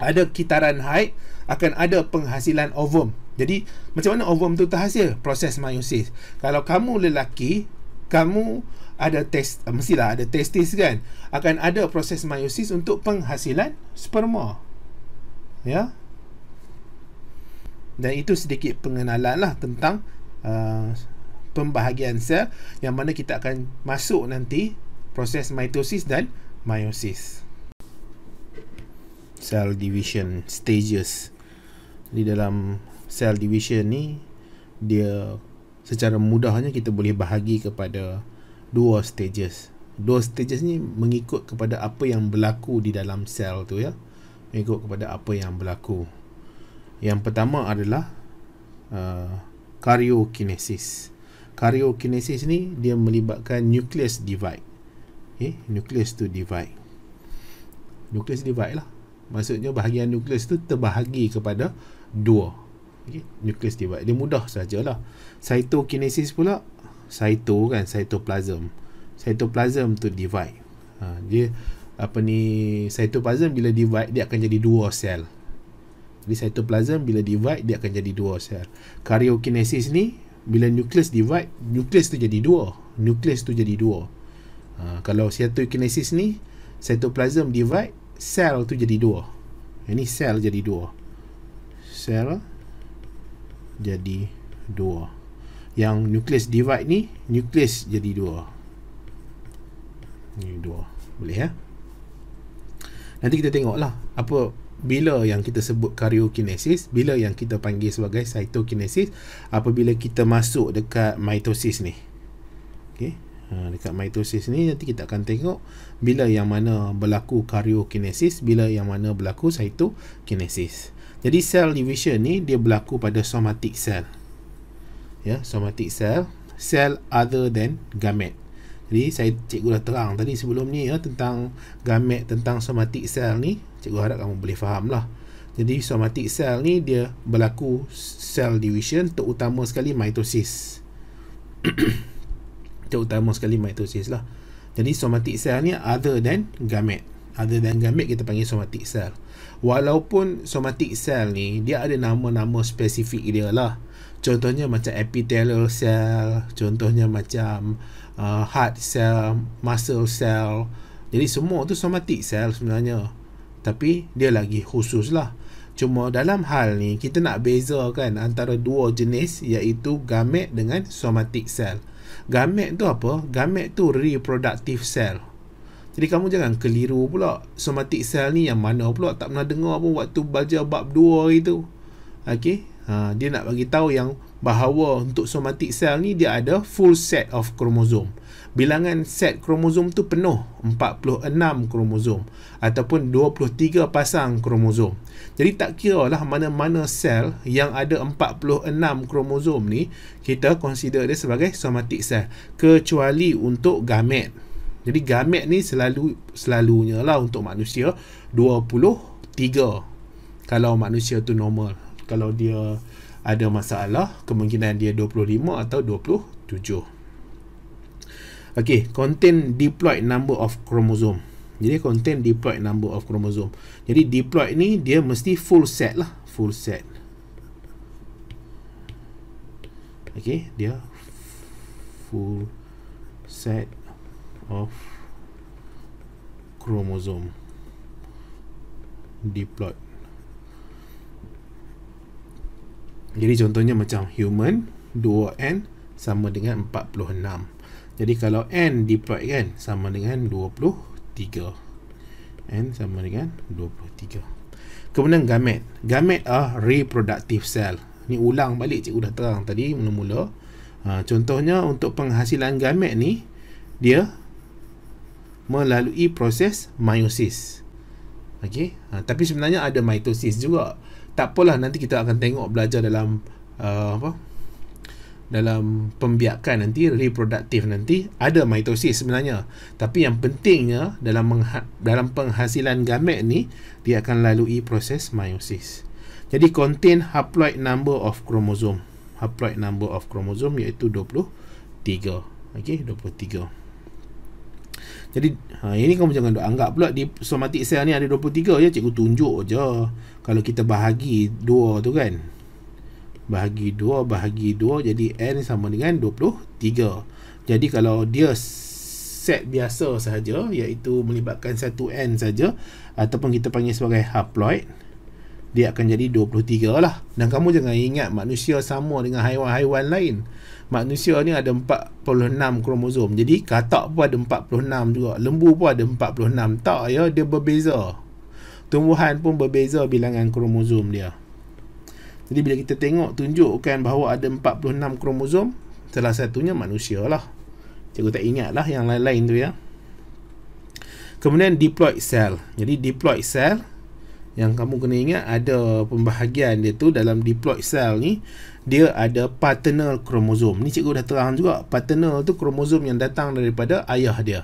ada kitaran haid akan ada penghasilan ovum jadi macam mana ovum tu terhasil proses meiosis? Kalau kamu lelaki, kamu ada test uh, eh, mestilah ada testis kan akan ada proses meiosis untuk penghasilan sperma. Ya. Dan itu sedikit pengenalan lah tentang uh, pembahagian sel yang mana kita akan masuk nanti proses mitosis dan meiosis. Cell division stages di dalam cell division ni dia secara mudahnya kita boleh bahagi kepada dua stages. Dua stages ni mengikut kepada apa yang berlaku di dalam sel tu ya. Mengikut kepada apa yang berlaku. Yang pertama adalah uh, karyokinesis. Karyokinesis ni dia melibatkan nucleus divide. Okay, eh, nucleus tu divide. Nucleus divide lah. Maksudnya bahagian nucleus tu terbahagi kepada dua okay, nucleus divide dia mudah sajalah cytokinesis pula cyto kan cytoplasm cytoplasm tu divide ha, dia apa ni cytoplasm bila divide dia akan jadi dua sel jadi cytoplasm bila divide dia akan jadi dua sel karyokinesis ni bila nucleus divide nucleus tu jadi dua nucleus tu jadi dua ha, kalau cytokinesis ni cytoplasm divide sel tu jadi dua ini sel jadi dua sel jadi dua yang nucleus divide ni nucleus jadi dua ni dua boleh ya nanti kita tengoklah apa bila yang kita sebut karyokinesis bila yang kita panggil sebagai cytokinesis apabila kita masuk dekat mitosis ni ok Ha, dekat mitosis ni nanti kita akan tengok bila yang mana berlaku karyokinesis bila yang mana berlaku cytokinesis jadi cell division ni dia berlaku pada somatic cell. Ya, somatic cell, cell other than gamet. Jadi saya cikgu dah terang tadi sebelum ni ya tentang gamet tentang somatic cell ni, cikgu harap kamu boleh faham lah. Jadi somatic cell ni dia berlaku cell division terutama sekali mitosis. terutama sekali mitosis lah. Jadi somatic cell ni other than gamet. Other than gamet kita panggil somatic cell walaupun somatic cell ni dia ada nama-nama spesifik dia lah contohnya macam epithelial cell contohnya macam uh, heart cell muscle cell jadi semua tu somatic cell sebenarnya tapi dia lagi khusus lah cuma dalam hal ni kita nak bezakan antara dua jenis iaitu gamet dengan somatic cell gamet tu apa gamet tu reproductive cell jadi kamu jangan keliru pula somatic cell ni yang mana pula tak pernah dengar pun waktu belajar bab 2 hari tu. Okey. Ha, dia nak bagi tahu yang bahawa untuk somatic cell ni dia ada full set of kromosom. Bilangan set kromosom tu penuh 46 kromosom ataupun 23 pasang kromosom. Jadi tak kira lah mana-mana sel yang ada 46 kromosom ni kita consider dia sebagai somatic cell kecuali untuk gamet. Jadi gamet ni selalu selalunya lah untuk manusia 23. Kalau manusia tu normal, kalau dia ada masalah, kemungkinan dia 25 atau 27. Okey, contain diploid number of chromosome. Jadi contain diploid number of chromosome. Jadi diploid ni dia mesti full set lah, full set. Okey, dia full set of chromosome diploid. Jadi contohnya macam human 2N sama dengan 46. Jadi kalau N diploid kan sama dengan 23. N sama dengan 23. Kemudian gamet. Gamet ah reproductive cell. Ni ulang balik cikgu dah terang tadi mula-mula. Ha, contohnya untuk penghasilan gamet ni dia melalui proses meiosis. Okey, ha, tapi sebenarnya ada mitosis juga. Tak apalah nanti kita akan tengok belajar dalam uh, apa? Dalam pembiakan nanti reproduktif nanti ada mitosis sebenarnya. Tapi yang pentingnya dalam dalam penghasilan gamet ni dia akan lalui proses meiosis. Jadi contain haploid number of chromosome. Haploid number of chromosome iaitu 23. Okey, 23. Jadi ha, ini kamu jangan duk anggap pula di somatic cell ni ada 23 je cikgu tunjuk je. Kalau kita bahagi 2 tu kan. Bahagi 2 bahagi 2 jadi n sama dengan 23. Jadi kalau dia set biasa saja iaitu melibatkan satu n saja ataupun kita panggil sebagai haploid dia akan jadi 23 lah. Dan kamu jangan ingat manusia sama dengan haiwan-haiwan lain manusia ni ada 46 kromosom jadi katak pun ada 46 juga lembu pun ada 46 tak ya dia berbeza tumbuhan pun berbeza bilangan kromosom dia jadi bila kita tengok tunjukkan bahawa ada 46 kromosom salah satunya manusia lah cikgu tak ingat lah yang lain-lain tu ya kemudian diploid cell jadi diploid cell yang kamu kena ingat ada pembahagian dia tu dalam diploid cell ni dia ada paternal kromosom ni cikgu dah terang juga paternal tu kromosom yang datang daripada ayah dia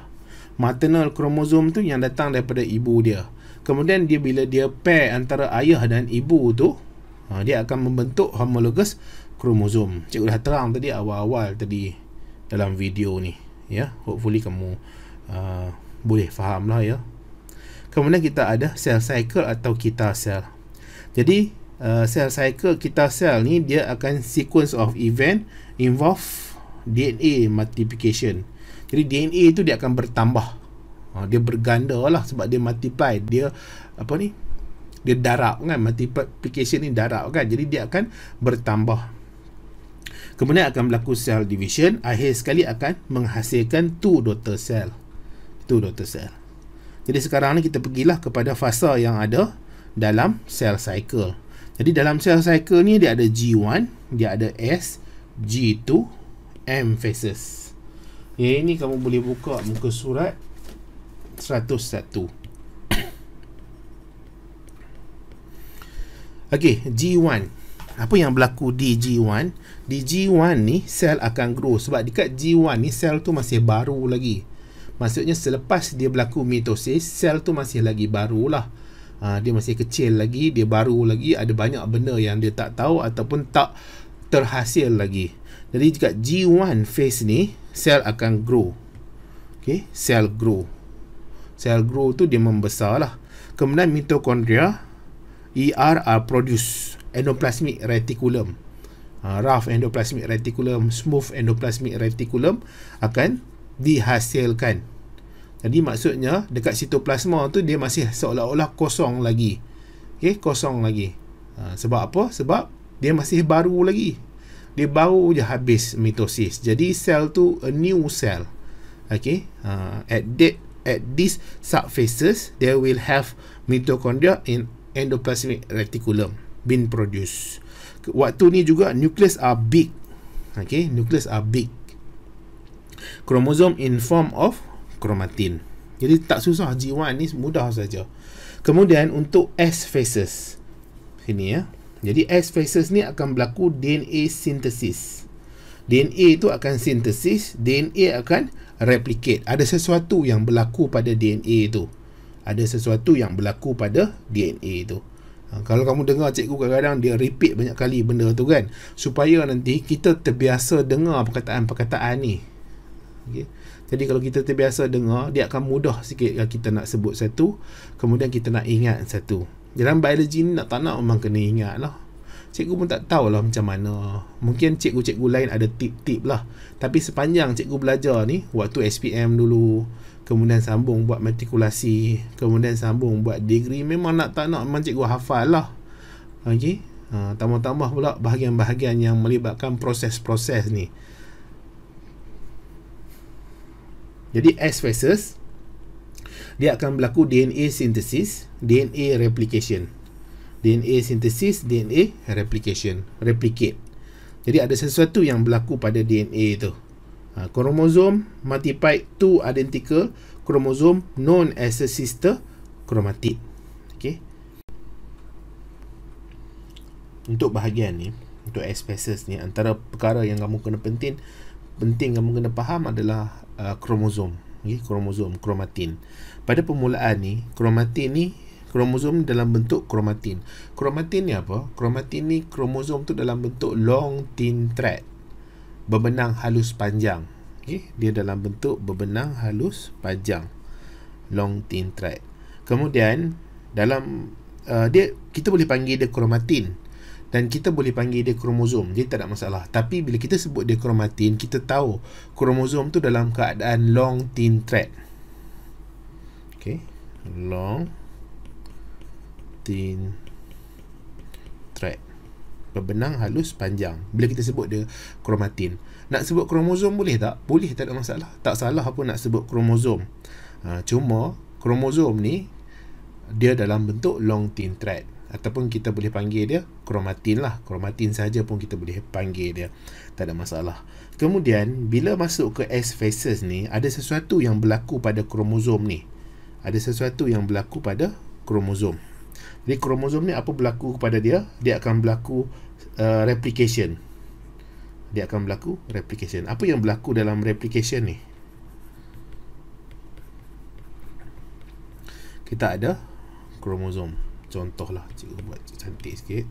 maternal kromosom tu yang datang daripada ibu dia kemudian dia bila dia pair antara ayah dan ibu tu ha, dia akan membentuk homologous kromosom cikgu dah terang tadi awal-awal tadi dalam video ni ya yeah, hopefully kamu uh, boleh faham lah ya yeah. Kemudian kita ada cell cycle atau kita cell. Jadi uh, cell cycle kita cell ni dia akan sequence of event involve DNA multiplication. Jadi DNA itu dia akan bertambah. Ha, dia berganda lah sebab dia multiply. Dia apa ni? Dia darab kan? Multiplication ni darab kan? Jadi dia akan bertambah. Kemudian akan berlaku cell division. Akhir sekali akan menghasilkan two daughter cell. Two daughter cell. Jadi sekarang ni kita pergilah kepada fasa yang ada dalam cell cycle. Jadi dalam cell cycle ni dia ada G1, dia ada S, G2, M phases. Ya ini kamu boleh buka muka surat 101. Okey, G1. Apa yang berlaku di G1? Di G1 ni sel akan grow sebab dekat G1 ni sel tu masih baru lagi. Maksudnya selepas dia berlaku mitosis, sel tu masih lagi barulah. Ha, dia masih kecil lagi, dia baru lagi, ada banyak benda yang dia tak tahu ataupun tak terhasil lagi. Jadi jika G1 phase ni, sel akan grow. Okay, sel grow. Sel grow tu dia membesar lah. Kemudian mitokondria, ER are produce endoplasmic reticulum. Uh, rough endoplasmic reticulum, smooth endoplasmic reticulum akan dihasilkan. Jadi maksudnya dekat sitoplasma tu dia masih seolah-olah kosong lagi. Okey, kosong lagi. Ha, sebab apa? Sebab dia masih baru lagi. Dia baru je habis mitosis. Jadi sel tu a new cell. Okey, ha, at that at this subfaces they will have mitochondria in endoplasmic reticulum been produced. Waktu ni juga nucleus are big. Okey, nucleus are big kromosom in form of kromatin. Jadi tak susah G1 ni mudah saja. Kemudian untuk S phases. Sini ya. Jadi S phases ni akan berlaku DNA sintesis. DNA itu akan sintesis. DNA akan replicate. Ada sesuatu yang berlaku pada DNA itu. Ada sesuatu yang berlaku pada DNA itu. Ha, kalau kamu dengar cikgu kadang-kadang dia repeat banyak kali benda tu kan. Supaya nanti kita terbiasa dengar perkataan-perkataan ni okay. jadi kalau kita terbiasa dengar dia akan mudah sikit kalau kita nak sebut satu kemudian kita nak ingat satu dalam biologi ni nak tak nak memang kena ingat lah cikgu pun tak tahulah macam mana mungkin cikgu-cikgu lain ada tip-tip lah tapi sepanjang cikgu belajar ni waktu SPM dulu kemudian sambung buat matrikulasi kemudian sambung buat degree memang nak tak nak memang cikgu hafal lah ok Uh, ha, tambah-tambah pula bahagian-bahagian yang melibatkan proses-proses ni. Jadi S phases dia akan berlaku DNA synthesis, DNA replication. DNA synthesis, DNA replication, replicate. Jadi ada sesuatu yang berlaku pada DNA itu. Ha, kromosom multiplied to identical kromosom known as a sister chromatid. Okay. Untuk bahagian ni, untuk S phases ni, antara perkara yang kamu kena penting, penting kamu kena faham adalah Uh, kromosom okay, kromosom kromatin pada permulaan ni kromatin ni kromosom dalam bentuk kromatin kromatin ni apa kromatin ni kromosom tu dalam bentuk long thin thread berbenang halus panjang okay, dia dalam bentuk berbenang halus panjang long thin thread kemudian dalam uh, dia kita boleh panggil dia kromatin dan kita boleh panggil dia kromosom jadi tak ada masalah tapi bila kita sebut dia kromatin kita tahu kromosom tu dalam keadaan long thin thread okay long thin thread berbenang halus panjang bila kita sebut dia kromatin nak sebut kromosom boleh tak? boleh tak ada masalah tak salah pun nak sebut kromosom ha, cuma kromosom ni dia dalam bentuk long thin thread ataupun kita boleh panggil dia kromatin lah kromatin saja pun kita boleh panggil dia tak ada masalah kemudian bila masuk ke S phases ni ada sesuatu yang berlaku pada kromosom ni ada sesuatu yang berlaku pada kromosom jadi kromosom ni apa berlaku kepada dia dia akan berlaku uh, replication dia akan berlaku replication apa yang berlaku dalam replication ni kita ada kromosom contoh lah cikgu buat cantik sikit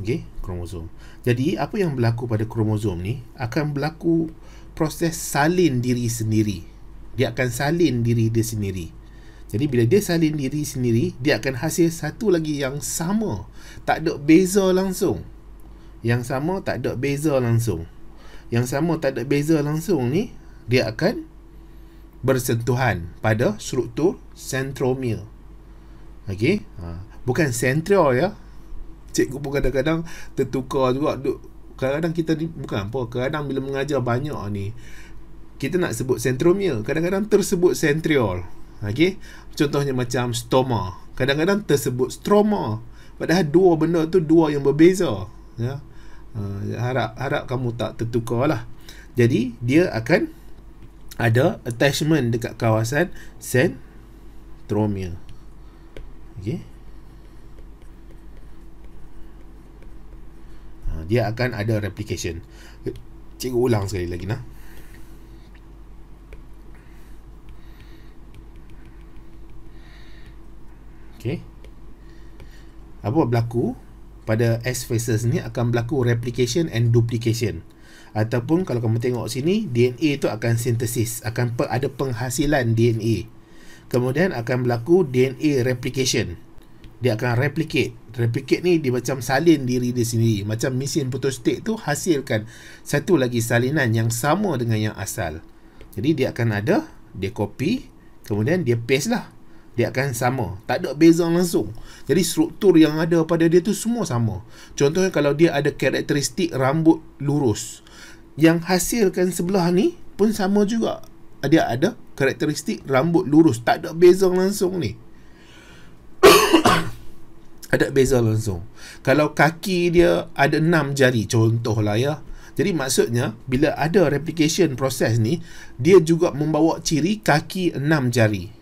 Okay, kromosom Jadi, apa yang berlaku pada kromosom ni Akan berlaku proses salin diri sendiri Dia akan salin diri dia sendiri Jadi, bila dia salin diri sendiri Dia akan hasil satu lagi yang sama Tak ada beza langsung Yang sama tak ada beza langsung Yang sama tak ada beza langsung ni Dia akan bersentuhan pada struktur sentromere Okay. Ha. Bukan sentral ya. Cikgu pun kadang-kadang tertukar juga. kadang-kadang kita ni, bukan apa. Kadang-kadang bila mengajar banyak ni, kita nak sebut sentromia. Kadang-kadang tersebut sentriol. Okay. Contohnya macam stoma. Kadang-kadang tersebut stroma. Padahal dua benda tu dua yang berbeza. Ya. Ha, harap harap kamu tak tertukar lah. Jadi, dia akan ada attachment dekat kawasan centromia okey ah, dia akan ada replication cikgu ulang sekali lagi nah okey apa berlaku pada S phases ni akan berlaku replication and duplication ataupun kalau kamu tengok sini DNA tu akan sintesis akan ada penghasilan DNA kemudian akan berlaku DNA replication dia akan replicate replicate ni dia macam salin diri dia sendiri macam mesin putus stick tu hasilkan satu lagi salinan yang sama dengan yang asal jadi dia akan ada dia copy kemudian dia paste lah dia akan sama tak ada beza langsung jadi struktur yang ada pada dia tu semua sama contohnya kalau dia ada karakteristik rambut lurus yang hasilkan sebelah ni pun sama juga dia ada karakteristik rambut lurus tak ada beza langsung ni ada beza langsung kalau kaki dia ada enam jari contoh lah ya jadi maksudnya bila ada replication proses ni dia juga membawa ciri kaki enam jari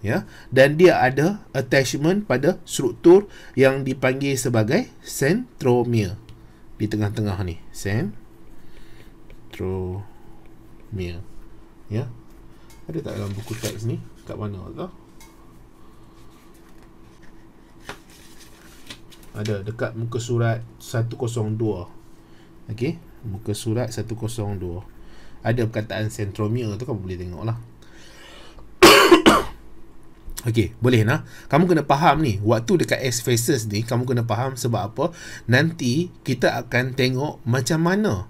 ya dan dia ada attachment pada struktur yang dipanggil sebagai centromere di tengah-tengah ni centromere ya ada tak dalam buku teks ni kat mana tu? ada dekat muka surat 102 ok muka surat 102 ada perkataan centromere tu kamu boleh tengok lah Okey, boleh nah. Kamu kena faham ni, waktu dekat S phases ni kamu kena faham sebab apa? Nanti kita akan tengok macam mana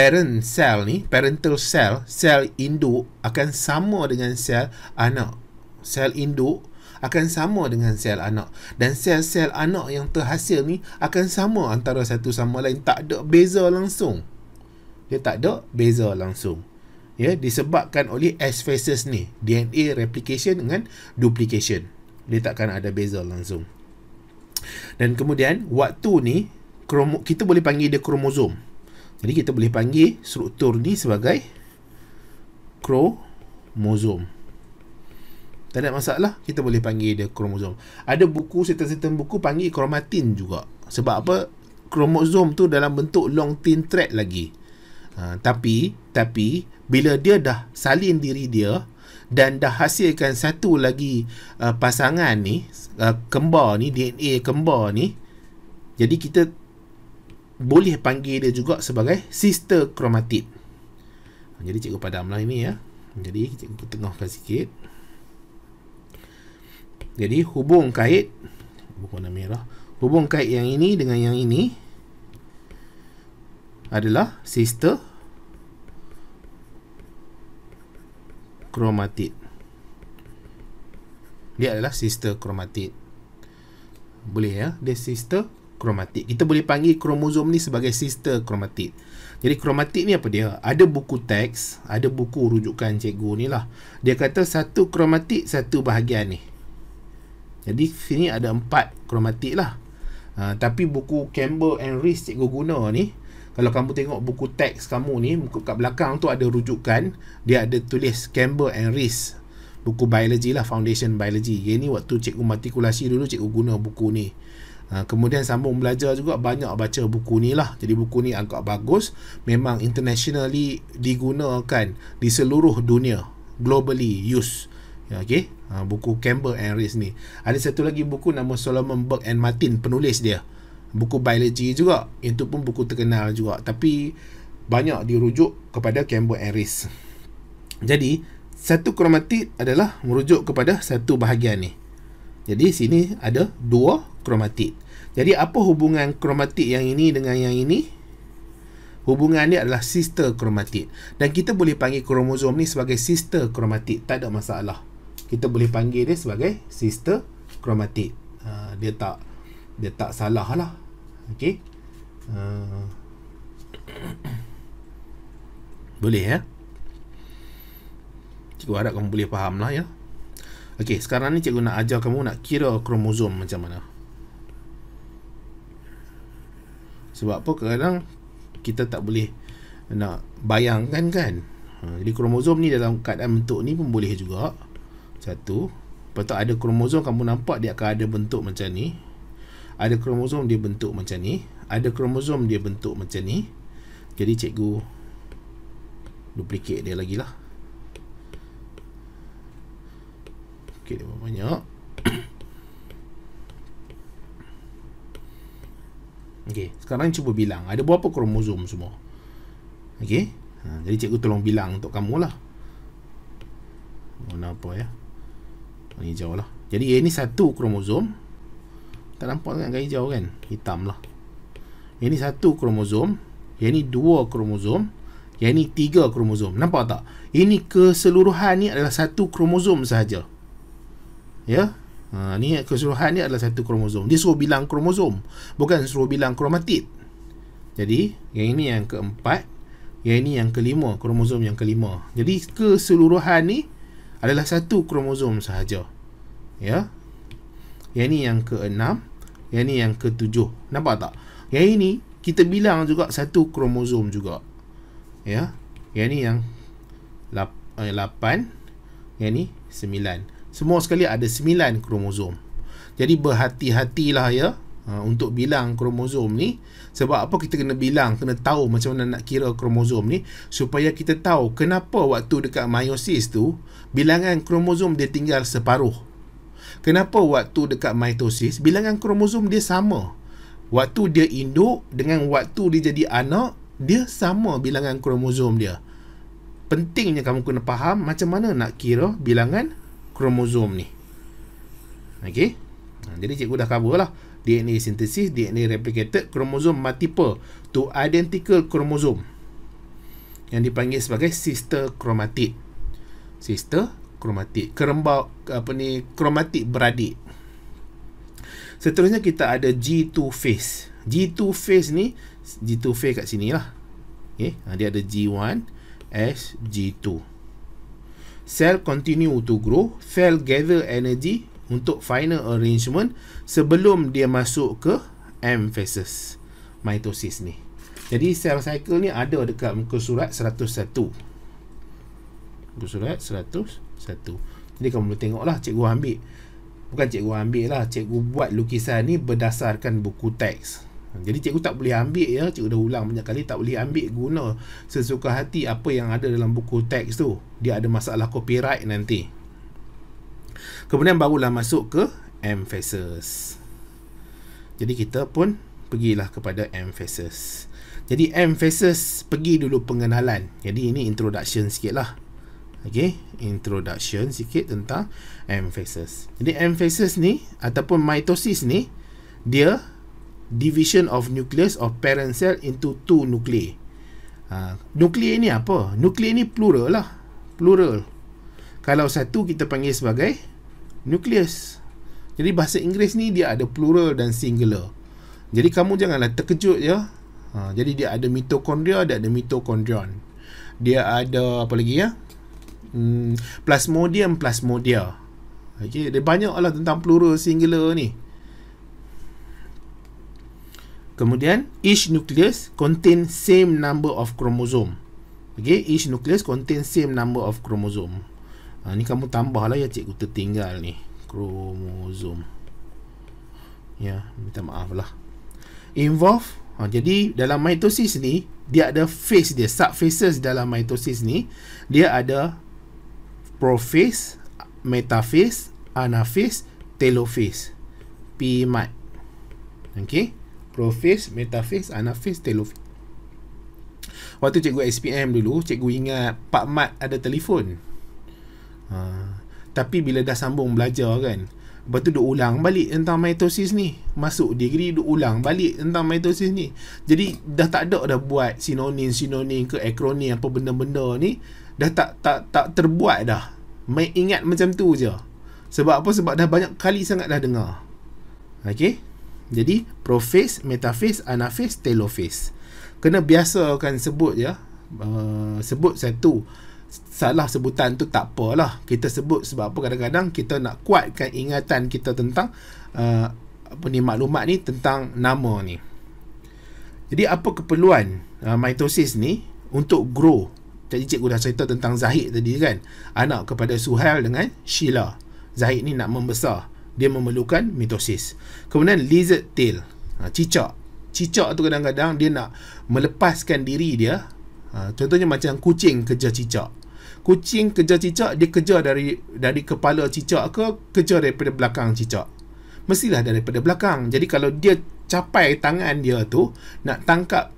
parent cell ni, parental cell, cell induk akan sama dengan sel anak. Sel induk akan sama dengan sel anak. Dan sel-sel anak yang terhasil ni akan sama antara satu sama lain. Tak ada beza langsung. Dia ya, tak ada beza langsung. Ya, disebabkan oleh S phases ni. DNA replication dengan duplication. Dia takkan ada beza langsung. Dan kemudian, waktu ni, kita boleh panggil dia kromosom. Jadi kita boleh panggil struktur ni sebagai kromosom. Tak ada masalah, kita boleh panggil dia kromosom. Ada buku, setan-setan buku panggil kromatin juga. Sebab apa? Kromosom tu dalam bentuk long thin thread lagi. Uh, tapi, tapi, bila dia dah salin diri dia dan dah hasilkan satu lagi uh, pasangan ni, uh, kembar ni, DNA kembar ni, jadi kita boleh panggil dia juga sebagai sister kromatid. Jadi cikgu padamlah ini ya. Jadi cikgu tengahkan sikit. Jadi hubung kait warna merah. Hubung kait yang ini dengan yang ini adalah sister kromatid. Dia adalah sister kromatid. Boleh ya? Dia sister kromatid. Kita boleh panggil kromosom ni sebagai sister kromatid. Jadi kromatid ni apa dia? Ada buku teks, ada buku rujukan cikgu ni lah. Dia kata satu kromatid, satu bahagian ni. Jadi sini ada empat kromatid lah. Uh, tapi buku Campbell and Reese cikgu guna ni, kalau kamu tengok buku teks kamu ni, buku kat belakang tu ada rujukan, dia ada tulis Campbell and Reese. Buku biologi lah, foundation biology. Yang ni waktu cikgu matrikulasi dulu, cikgu guna buku ni. Ha, kemudian sambung belajar juga banyak baca buku ni lah jadi buku ni agak bagus memang internationally digunakan di seluruh dunia globally use ya, okay? ha, buku Campbell and Rees ni ada satu lagi buku nama Solomon Burke and Martin penulis dia buku biology juga itu pun buku terkenal juga tapi banyak dirujuk kepada Campbell and Rees jadi satu kromatid adalah merujuk kepada satu bahagian ni jadi sini ada dua kromatid. Jadi apa hubungan kromatid yang ini dengan yang ini? Hubungan dia adalah sister kromatid. Dan kita boleh panggil kromosom ni sebagai sister kromatid. Tak ada masalah. Kita boleh panggil dia sebagai sister kromatid. Uh, ha, dia tak dia tak salah lah. Okay. Uh, boleh ya? Cikgu harap kamu boleh faham lah ya. Okey, sekarang ni cikgu nak ajar kamu nak kira kromosom macam mana. Sebab apa kadang kita tak boleh nak bayangkan kan. Ha, jadi kromosom ni dalam keadaan bentuk ni pun boleh juga. Satu. Lepas tu ada kromosom kamu nampak dia akan ada bentuk macam ni. Ada kromosom dia bentuk macam ni. Ada kromosom dia bentuk macam ni. Jadi cikgu duplikat dia lagi lah. sikit dia banyak Okey, sekarang cuba bilang ada berapa kromosom semua. Okey. Ha, jadi cikgu tolong bilang untuk kamu lah. Mana apa ya? Warna hijau lah. Jadi A eh, ni satu kromosom. Tak nampak kan gaya hijau kan? Hitam lah. Yang eh, ni satu kromosom. Yang eh, ni dua kromosom. Yang ni tiga kromosom. Nampak tak? Ini keseluruhan ni adalah satu kromosom sahaja ya ha, ni keseluruhan ni adalah satu kromosom dia suruh bilang kromosom bukan suruh bilang kromatid jadi yang ini yang keempat yang ini yang kelima kromosom yang kelima jadi keseluruhan ni adalah satu kromosom sahaja ya yang ini yang keenam yang ini yang ketujuh nampak tak yang ini kita bilang juga satu kromosom juga ya yang ini yang eh, lapan yang ini sembilan semua sekali ada 9 kromosom. Jadi berhati-hatilah ya ha, untuk bilang kromosom ni sebab apa kita kena bilang kena tahu macam mana nak kira kromosom ni supaya kita tahu kenapa waktu dekat meiosis tu bilangan kromosom dia tinggal separuh kenapa waktu dekat mitosis bilangan kromosom dia sama waktu dia induk dengan waktu dia jadi anak dia sama bilangan kromosom dia pentingnya kamu kena faham macam mana nak kira bilangan kromosom ni. Okey. Ha, jadi cikgu dah cover lah. DNA sintesis, DNA replicated, kromosom multiple to identical kromosom. Yang dipanggil sebagai sister kromatid. Sister kromatid. Kerembau, apa ni, kromatid beradik. Seterusnya kita ada G2 phase. G2 phase ni, G2 phase kat sini lah. Okay. Ha, dia ada G1, S, G2 sell continue to grow, sell gather energy untuk final arrangement sebelum dia masuk ke M phases mitosis ni. Jadi cell cycle ni ada dekat muka surat 101. Muka surat 101. Jadi kamu boleh tengoklah cikgu ambil. Bukan cikgu ambil lah, cikgu buat lukisan ni berdasarkan buku teks. Jadi cikgu tak boleh ambil ya, cikgu dah ulang banyak kali tak boleh ambil guna sesuka hati apa yang ada dalam buku teks tu. Dia ada masalah copyright nanti. Kemudian barulah masuk ke emphasis. Jadi kita pun pergilah kepada emphasis. Jadi emphasis pergi dulu pengenalan. Jadi ini introduction sikit lah. Okay, introduction sikit tentang emphasis. Jadi emphasis ni ataupun mitosis ni dia division of nucleus of parent cell into two nuclei. Uh, nuclei ni apa? Nuclei ni plural lah. Plural. Kalau satu kita panggil sebagai nucleus. Jadi bahasa Inggeris ni dia ada plural dan singular. Jadi kamu janganlah terkejut ya. Uh, jadi dia ada mitokondria, dia ada mitokondrion. Dia ada apa lagi ya? Hmm, plasmodium, plasmodia. Okay, ada banyak lah tentang plural singular ni. Kemudian each nucleus contain same number of chromosome. Okay, each nucleus contain same number of chromosome. Ha, ni kamu tambah lah ya cikgu tertinggal ni. Chromosome. Ya, minta maaf lah. Involve. Ha, jadi dalam mitosis ni, dia ada phase dia. Sub phases dalam mitosis ni, dia ada prophase, metaphase, anaphase, telophase. P-mat. Okay prophase, metaphase, anaphase, telophase. Waktu cikgu SPM dulu, cikgu ingat Pak Mat ada telefon. Ha, tapi bila dah sambung belajar kan, Lepas tu duk ulang balik tentang mitosis ni. Masuk degree duk ulang balik tentang mitosis ni. Jadi dah tak ada dah buat sinonim-sinonim ke akronim apa benda-benda ni. Dah tak tak tak terbuat dah. Main ingat macam tu je. Sebab apa? Sebab dah banyak kali sangat dah dengar. Okay? Jadi prophase, metaphase, anaphase, telophase. Kena biasakan sebut ya. Uh, sebut satu salah sebutan tu tak apalah. Kita sebut sebab apa kadang-kadang kita nak kuatkan ingatan kita tentang uh, apa ni maklumat ni tentang nama ni. Jadi apa keperluan uh, mitosis ni untuk grow? Jadi cikgu dah cerita tentang Zahid tadi kan. Anak kepada Suhail dengan Sheila. Zahid ni nak membesar dia memerlukan mitosis. Kemudian lizard tail, ha, cicak. Cicak tu kadang-kadang dia nak melepaskan diri dia. Ha, contohnya macam kucing kerja cicak. Kucing kejar cicak, dia kejar dari dari kepala cicak ke kerja daripada belakang cicak. Mestilah daripada belakang. Jadi kalau dia capai tangan dia tu nak tangkap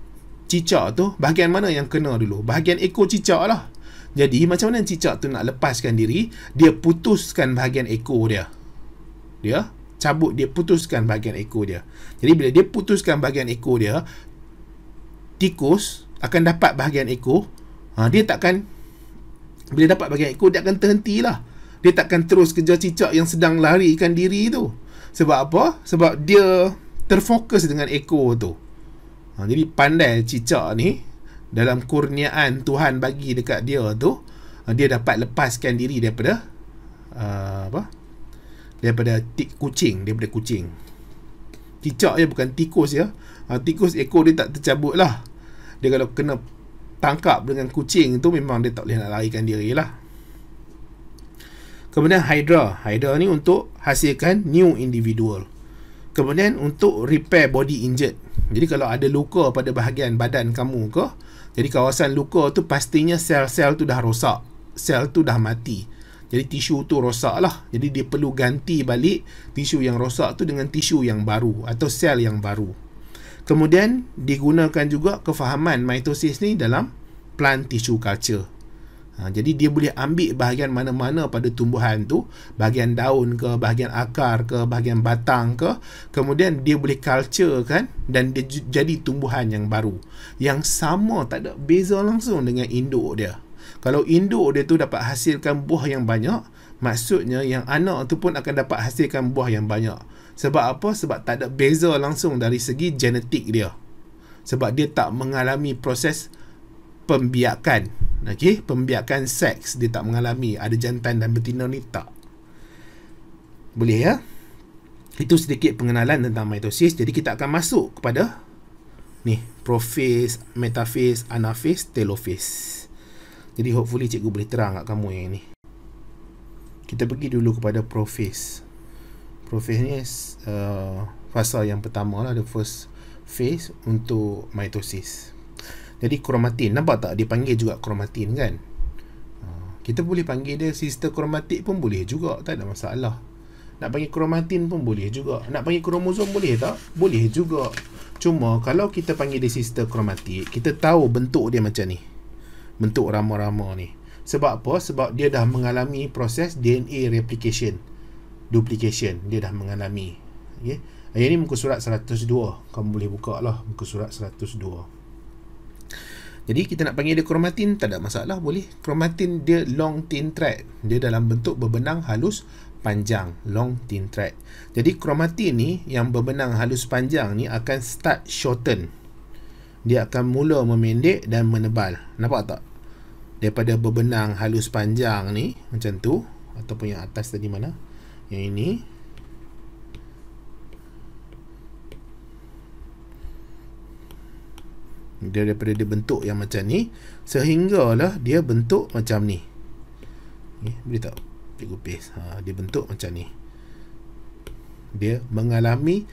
cicak tu, bahagian mana yang kena dulu? Bahagian ekor cicak lah. Jadi macam mana cicak tu nak lepaskan diri? Dia putuskan bahagian ekor dia dia cabut dia putuskan bahagian ekor dia jadi bila dia putuskan bahagian ekor dia tikus akan dapat bahagian ekor ha, dia takkan bila dapat bahagian ekor dia akan lah. dia takkan terus kejar cicak yang sedang lari ikan diri tu sebab apa? sebab dia terfokus dengan ekor tu ha, jadi pandai cicak ni dalam kurniaan Tuhan bagi dekat dia tu ha, dia dapat lepaskan diri daripada uh, apa daripada tik kucing daripada kucing cicak je bukan tikus ya ha, tikus ekor dia tak tercabut lah dia kalau kena tangkap dengan kucing tu memang dia tak boleh nak larikan diri lah kemudian hydra hydra ni untuk hasilkan new individual kemudian untuk repair body injured jadi kalau ada luka pada bahagian badan kamu ke jadi kawasan luka tu pastinya sel-sel tu dah rosak sel tu dah mati jadi tisu tu rosak lah Jadi dia perlu ganti balik Tisu yang rosak tu dengan tisu yang baru Atau sel yang baru Kemudian digunakan juga kefahaman mitosis ni dalam plant tissue culture ha, Jadi dia boleh ambil bahagian mana-mana pada tumbuhan tu Bahagian daun ke, bahagian akar ke, bahagian batang ke Kemudian dia boleh culture kan Dan dia jadi tumbuhan yang baru Yang sama tak ada beza langsung dengan induk dia kalau induk dia tu dapat hasilkan buah yang banyak, maksudnya yang anak tu pun akan dapat hasilkan buah yang banyak. Sebab apa? Sebab tak ada beza langsung dari segi genetik dia. Sebab dia tak mengalami proses pembiakan. Okay? Pembiakan seks. Dia tak mengalami. Ada jantan dan betina ni tak. Boleh ya? Itu sedikit pengenalan tentang mitosis. Jadi kita akan masuk kepada ni prophase, metaphase, anaphase, telophase. Jadi hopefully cikgu boleh terang kat kamu yang ni. Kita pergi dulu kepada profis. Profis ni uh, fasa yang pertama lah, the first phase untuk mitosis. Jadi kromatin, nampak tak dia panggil juga kromatin kan? Uh, kita boleh panggil dia sister kromatik pun boleh juga, tak ada masalah. Nak panggil kromatin pun boleh juga. Nak panggil kromosom boleh tak? Boleh juga. Cuma kalau kita panggil dia sister kromatik, kita tahu bentuk dia macam ni bentuk rama-rama ni. Sebab apa? Sebab dia dah mengalami proses DNA replication. Duplication. Dia dah mengalami. Okay. Yang ni muka surat 102. Kamu boleh buka lah muka surat 102. Jadi kita nak panggil dia kromatin, tak ada masalah boleh. Kromatin dia long thin thread. Dia dalam bentuk berbenang halus panjang. Long thin thread. Jadi kromatin ni yang berbenang halus panjang ni akan start shorten. Dia akan mula memendek dan menebal. Nampak tak? daripada berbenang halus panjang ni macam tu ataupun yang atas tadi mana yang ini dia daripada dia bentuk yang macam ni sehinggalah dia bentuk macam ni okay, boleh tak cikgu paste ha, dia bentuk macam ni dia mengalami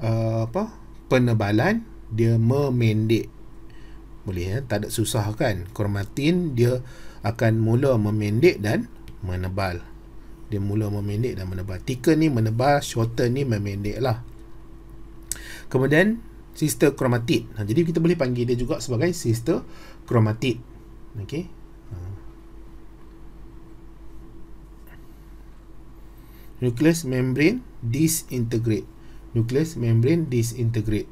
uh, apa penebalan dia memendek boleh ya tak ada susah kan kromatin dia akan mula memendek dan menebal dia mula memendek dan menebal thicker ni menebal shorter ni memendek lah kemudian sister kromatid ha, jadi kita boleh panggil dia juga sebagai sister kromatid Okay? Ha. nucleus membrane disintegrate nucleus membrane disintegrate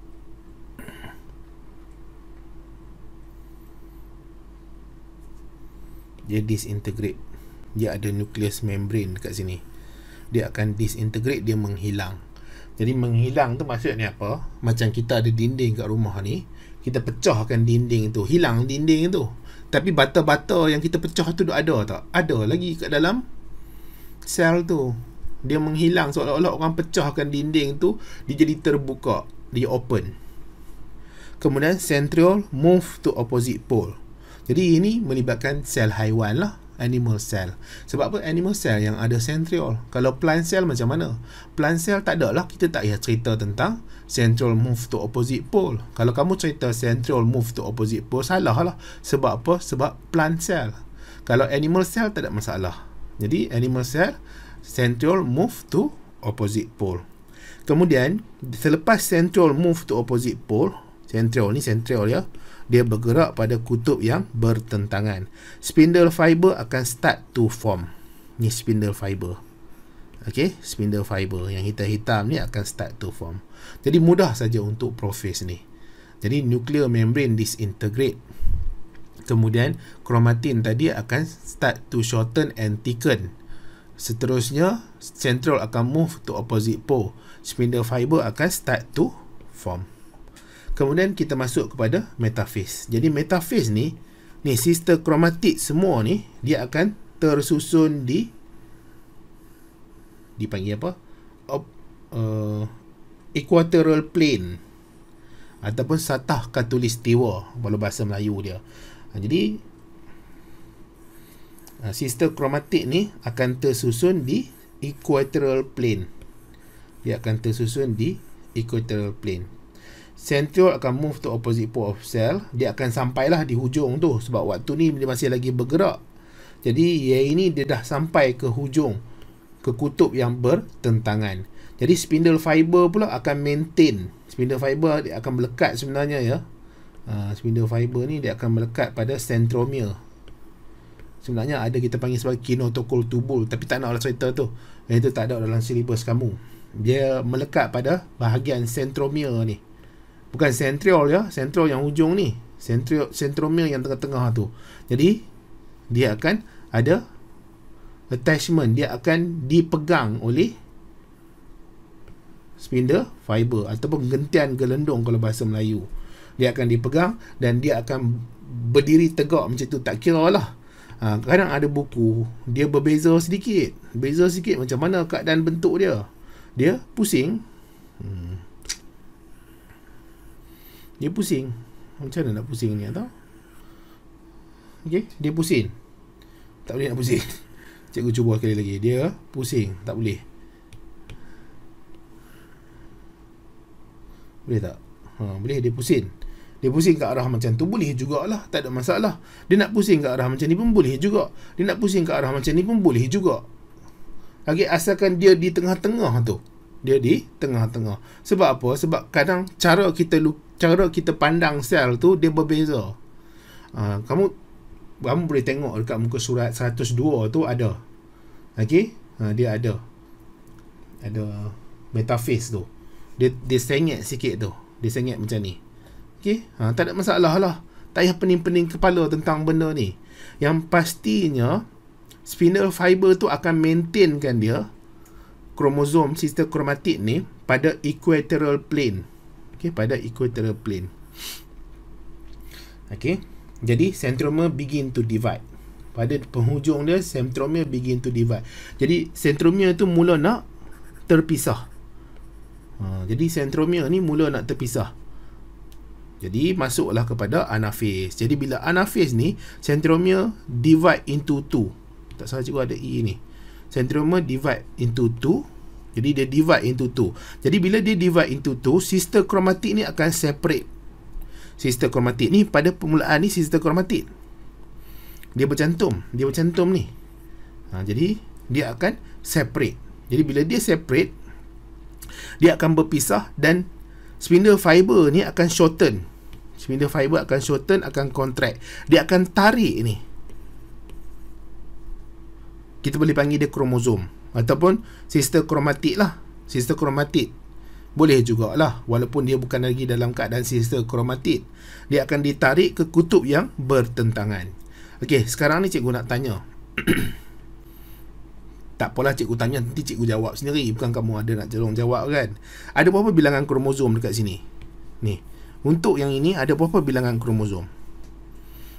dia disintegrate dia ada nucleus membrane dekat sini dia akan disintegrate dia menghilang jadi menghilang tu maksudnya apa macam kita ada dinding kat rumah ni kita pecahkan dinding tu hilang dinding tu tapi bata-bata yang kita pecah tu duk ada tak ada lagi kat dalam sel tu dia menghilang seolah-olah orang pecahkan dinding tu dia jadi terbuka dia open kemudian centriole move to opposite pole jadi ini melibatkan sel haiwan lah animal cell. Sebab apa animal cell yang ada centriol? Kalau plant cell macam mana? Plant cell tak ada lah. Kita tak payah cerita tentang centriol move to opposite pole. Kalau kamu cerita centriol move to opposite pole, salah lah. Sebab apa? Sebab plant cell. Kalau animal cell tak ada masalah. Jadi animal cell, centriol move to opposite pole. Kemudian, selepas centriol move to opposite pole, centriol ni centriol ya, dia bergerak pada kutub yang bertentangan. Spindle fiber akan start to form. Ni spindle fiber. Okey, spindle fiber yang hitam-hitam ni akan start to form. Jadi mudah saja untuk profes ni. Jadi nuclear membrane disintegrate. Kemudian kromatin tadi akan start to shorten and thicken. Seterusnya central akan move to opposite pole. Spindle fiber akan start to form. Kemudian kita masuk kepada metaphase. Jadi metaphase ni ni sistem kromatik semua ni dia akan tersusun di dipanggil apa? Op, uh, eh, equatorial plane ataupun satah khatulistiwa kalau bahasa Melayu dia. Ha, jadi ha, sistem kromatik ni akan tersusun di equatorial plane. Dia akan tersusun di equatorial plane. Central akan move to opposite pole of cell. Dia akan sampailah di hujung tu. Sebab waktu ni dia masih lagi bergerak. Jadi yang ini dia dah sampai ke hujung. Ke kutub yang bertentangan. Jadi spindle fiber pula akan maintain. Spindle fiber dia akan melekat sebenarnya ya. Uh, spindle fiber ni dia akan melekat pada centromere. Sebenarnya ada kita panggil sebagai kinotokul tubul. Tapi tak naklah cerita tu. Yang itu tak ada dalam silibus kamu. Dia melekat pada bahagian centromere ni bukan sentriol ya sentriol yang hujung ni sentriol sentromere yang tengah-tengah tu jadi dia akan ada attachment dia akan dipegang oleh spindle fiber ataupun gentian gelendong kalau bahasa Melayu dia akan dipegang dan dia akan berdiri tegak macam tu tak kira lah ha, kadang ada buku dia berbeza sedikit beza sedikit macam mana keadaan bentuk dia dia pusing hmm. Dia pusing. Macam mana nak pusing ni atau? Okey, dia pusing. Tak boleh nak pusing. Cikgu cuba sekali lagi. Dia pusing, tak boleh. Boleh tak? Ha, boleh dia pusing. Dia pusing ke arah macam tu boleh jugalah, tak ada masalah. Dia nak pusing ke arah macam ni pun boleh juga. Dia nak pusing ke arah macam ni pun boleh juga. Okey, asalkan dia di tengah-tengah tu dia di tengah-tengah. Sebab apa? Sebab kadang cara kita cara kita pandang sel tu dia berbeza. Uh, kamu kamu boleh tengok dekat muka surat 102 tu ada. Okey? Ha, dia ada. Ada metaphase tu. Dia dia sengit sikit tu. Dia sengit macam ni. Okey? Ha, tak ada masalah lah. Tak payah pening-pening kepala tentang benda ni. Yang pastinya spinal fiber tu akan maintainkan dia kromosom sistem kromatik ni pada equatorial plane. Okey, pada equatorial plane. Okey. Jadi sentromer begin to divide. Pada penghujung dia sentromere begin to divide. Jadi sentromere tu mula nak terpisah. Ha, jadi sentromere ni mula nak terpisah. Jadi masuklah kepada anaphase. Jadi bila anaphase ni sentromere divide into two. Tak salah cikgu ada E ni centromer divide into two jadi dia divide into two jadi bila dia divide into two sister kromatik ni akan separate sister kromatik ni pada permulaan ni sister kromatik dia bercantum dia bercantum ni ha, jadi dia akan separate jadi bila dia separate dia akan berpisah dan spindle fiber ni akan shorten spindle fiber akan shorten akan contract dia akan tarik ni kita boleh panggil dia kromosom ataupun sister kromatik lah sister kromatik boleh juga lah, walaupun dia bukan lagi dalam keadaan sister kromatik dia akan ditarik ke kutub yang bertentangan Okey, sekarang ni cikgu nak tanya tak apalah cikgu tanya nanti cikgu jawab sendiri bukan kamu ada nak jelong jawab kan ada berapa bilangan kromosom dekat sini ni untuk yang ini ada berapa bilangan kromosom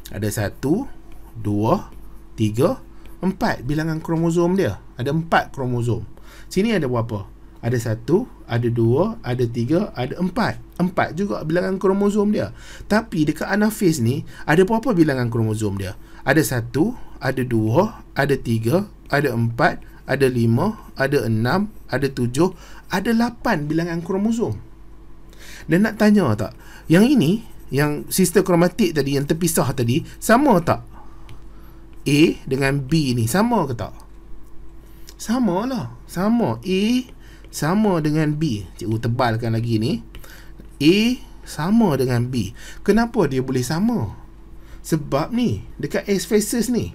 ada satu dua tiga Empat bilangan kromosom dia. Ada empat kromosom. Sini ada berapa? Ada satu, ada dua, ada tiga, ada empat. Empat juga bilangan kromosom dia. Tapi dekat anafis ni, ada berapa bilangan kromosom dia? Ada satu, ada dua, ada tiga, ada empat, ada lima, ada enam, ada tujuh, ada lapan bilangan kromosom. Dan nak tanya tak, yang ini, yang sister kromatik tadi, yang terpisah tadi, sama tak A dengan B ni sama ke tak? Sama lah. Sama. A sama dengan B. Cikgu tebalkan lagi ni. A sama dengan B. Kenapa dia boleh sama? Sebab ni, dekat S faces ni,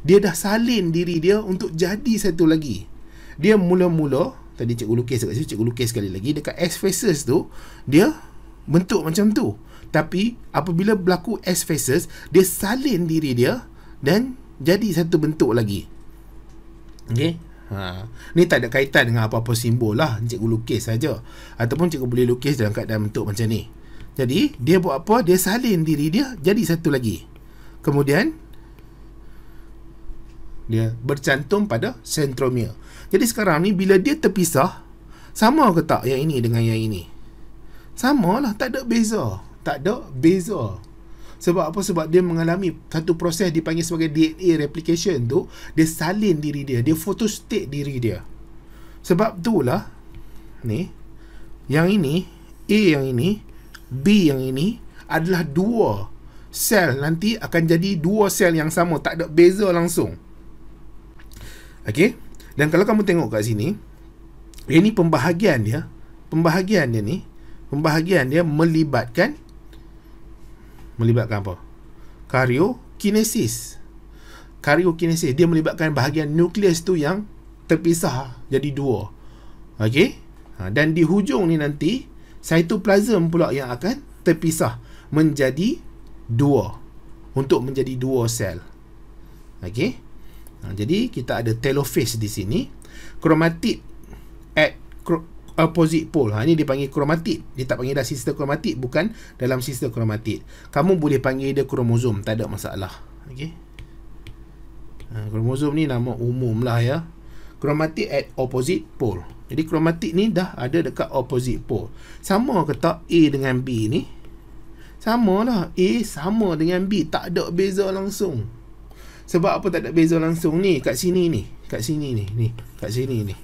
dia dah salin diri dia untuk jadi satu lagi. Dia mula-mula, tadi cikgu lukis dekat situ, cikgu lukis sekali lagi, dekat S faces tu, dia bentuk macam tu. Tapi, apabila berlaku S faces, dia salin diri dia dan jadi satu bentuk lagi okey ha ni tak ada kaitan dengan apa-apa simbol lah cikgu lukis saja ataupun cikgu boleh lukis dalam keadaan bentuk macam ni jadi dia buat apa dia salin diri dia jadi satu lagi kemudian dia bercantum pada sentromia jadi sekarang ni bila dia terpisah sama ke tak yang ini dengan yang ini sama lah tak ada beza tak ada beza sebab apa sebab dia mengalami satu proses dipanggil sebagai DNA replication tu dia salin diri dia dia photostate diri dia sebab tu lah. ni yang ini A yang ini B yang ini adalah dua sel nanti akan jadi dua sel yang sama tak ada beza langsung Okey dan kalau kamu tengok kat sini ini pembahagian dia pembahagian dia ni pembahagian dia melibatkan melibatkan apa? Karyokinesis. Karyokinesis dia melibatkan bahagian nukleus tu yang terpisah jadi dua. Okey? Ha, dan di hujung ni nanti cytoplasm pula yang akan terpisah menjadi dua untuk menjadi dua sel. Okey? Ha, jadi kita ada telophase di sini. Kromatid at opposite pole. Ha, ini dipanggil kromatid. Dia tak panggil dah sister kromatid. Bukan dalam sister kromatid. Kamu boleh panggil dia kromosom. Tak ada masalah. Okay. Ha, kromosom ni nama umum lah ya. Kromatid at opposite pole. Jadi kromatid ni dah ada dekat opposite pole. Sama ke tak A dengan B ni? Sama lah. A sama dengan B. Tak ada beza langsung. Sebab apa tak ada beza langsung ni? Kat sini ni. Kat sini ni. ni. Kat ni. Kat sini ni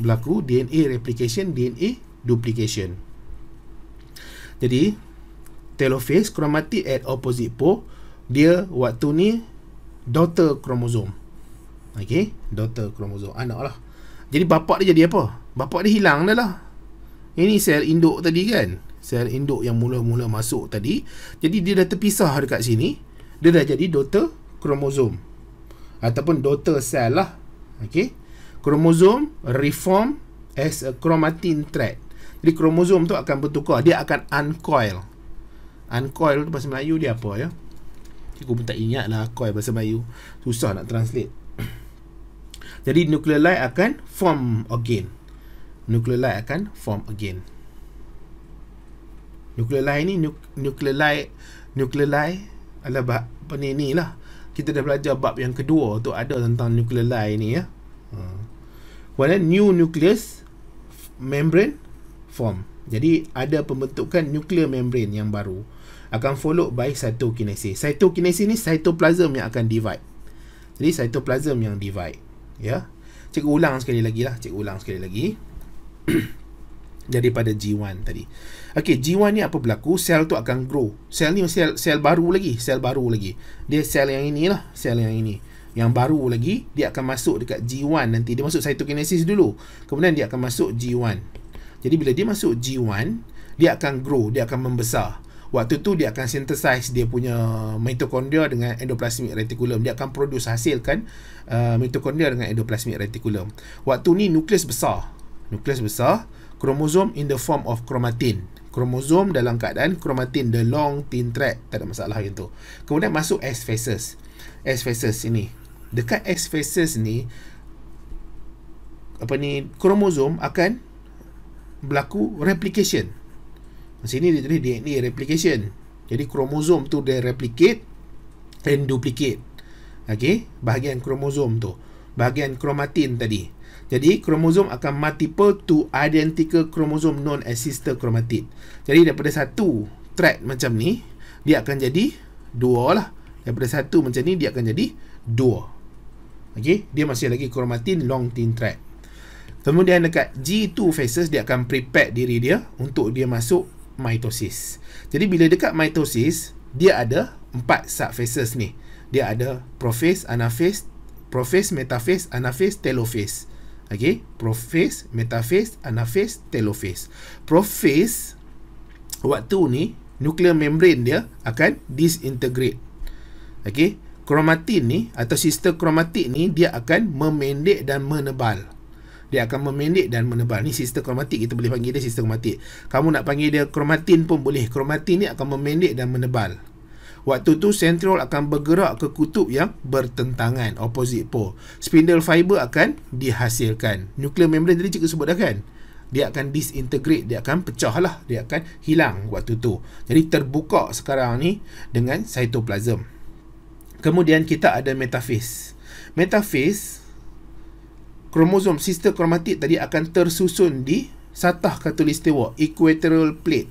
berlaku DNA replication, DNA duplication. Jadi telophase chromatid at opposite pole dia waktu ni daughter kromosom, okay daughter kromosom anak lah. Jadi bapak dia jadi apa? Bapak dia hilang dah lah. Ini sel induk tadi kan? Sel induk yang mula-mula masuk tadi. Jadi dia dah terpisah dekat sini. Dia dah jadi daughter chromosome. Ataupun daughter sel lah. okay? kromosom reform as a chromatin thread. Jadi kromosom tu akan bertukar, dia akan uncoil. Uncoil tu bahasa Melayu dia apa ya? Aku pun tak ingat lah coil bahasa Melayu. Susah nak translate. Jadi nukleolai akan form again. Nukleolai akan form again. Nucleolite ni nukleolai nukleolai adalah bah, apa ni, ni lah. Kita dah belajar bab yang kedua tu ada tentang nukleolai ni ya. Hmm. Kemudian new nucleus membrane form. Jadi ada pembentukan nuclear membrane yang baru akan follow by cytokinesis. Cytokinesis ni cytoplasm yang akan divide. Jadi cytoplasm yang divide. Ya. Cikgu ulang sekali lagi lah. Cikgu ulang sekali lagi. daripada G1 tadi. Okey, G1 ni apa berlaku? Sel tu akan grow. Sel ni sel sel baru lagi, sel baru lagi. Dia sel yang inilah, sel yang ini yang baru lagi dia akan masuk dekat G1 nanti dia masuk cytokinesis dulu kemudian dia akan masuk G1 jadi bila dia masuk G1 dia akan grow dia akan membesar waktu tu dia akan synthesize dia punya mitokondria dengan endoplasmic reticulum dia akan produce hasilkan uh, mitokondria dengan endoplasmic reticulum waktu ni nukleus besar nukleus besar kromosom in the form of chromatin kromosom dalam keadaan kromatin the long thin thread tak ada masalah yang tu kemudian masuk S phases S phases ini dekat X phases ni apa ni kromosom akan berlaku replication sini dia jadi DNA replication jadi kromosom tu dia replicate and duplicate ok bahagian kromosom tu bahagian kromatin tadi jadi kromosom akan multiple to identical kromosom known as sister chromatid jadi daripada satu thread macam ni dia akan jadi dua lah daripada satu macam ni dia akan jadi dua Okey, dia masih lagi kromatin long thin thread. Kemudian dekat G2 phases dia akan prepare diri dia untuk dia masuk mitosis. Jadi bila dekat mitosis, dia ada empat sub phases ni. Dia ada prophase, anaphase, prophase, metaphase, anaphase, telophase. Okey, prophase, metaphase, anaphase, telophase. Prophase waktu ni nuclear membrane dia akan disintegrate. Okey, kromatin ni atau sistem kromatik ni dia akan memendek dan menebal dia akan memendek dan menebal ni sistem kromatik kita boleh panggil dia sistem kromatik kamu nak panggil dia kromatin pun boleh kromatin ni akan memendek dan menebal Waktu tu sentriol akan bergerak ke kutub yang bertentangan opposite pole. Spindle fiber akan dihasilkan. Nuclear membrane tadi cikgu sebut dah kan? Dia akan disintegrate, dia akan pecah lah, dia akan hilang waktu tu. Jadi terbuka sekarang ni dengan cytoplasm. Kemudian kita ada metaphase. Metaphase kromosom sister kromatid tadi akan tersusun di satah khatulistiwa equatorial plate.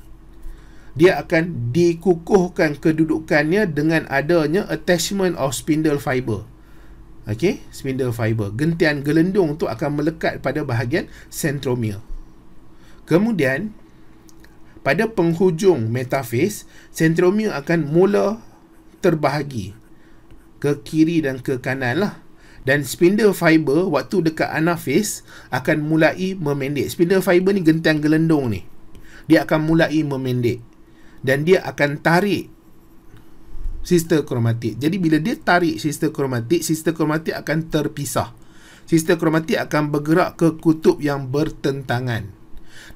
Dia akan dikukuhkan kedudukannya dengan adanya attachment of spindle fiber. Okey, spindle fiber. Gentian gelendung tu akan melekat pada bahagian centromere. Kemudian pada penghujung metaphase, centromere akan mula terbahagi ke kiri dan ke kanan lah. Dan spindle fiber waktu dekat anafis akan mulai memendek. Spindle fiber ni gentang gelendong ni. Dia akan mulai memendek. Dan dia akan tarik sistem kromatik. Jadi bila dia tarik sistem kromatik, sistem kromatik akan terpisah. Sistem kromatik akan bergerak ke kutub yang bertentangan.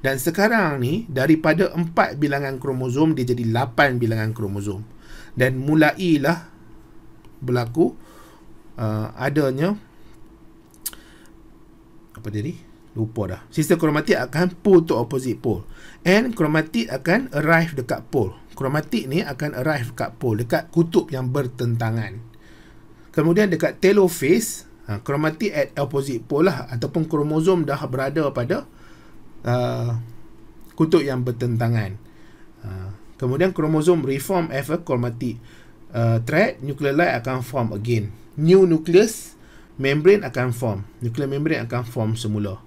Dan sekarang ni, daripada 4 bilangan kromosom, dia jadi 8 bilangan kromosom. Dan mulailah berlaku uh, adanya apa dia Lupa dah. Sistem kromatik akan pull to opposite pole. And kromatik akan arrive dekat pole. Kromatik ni akan arrive dekat pole. Dekat kutub yang bertentangan. Kemudian dekat telophase, uh, kromatik at opposite pole lah. Ataupun kromosom dah berada pada uh, kutub yang bertentangan. Uh, kemudian kromosom reform as a chromatic uh, threat, nuclear light akan form again. New nucleus membrane akan form. Nuclear membrane akan form semula.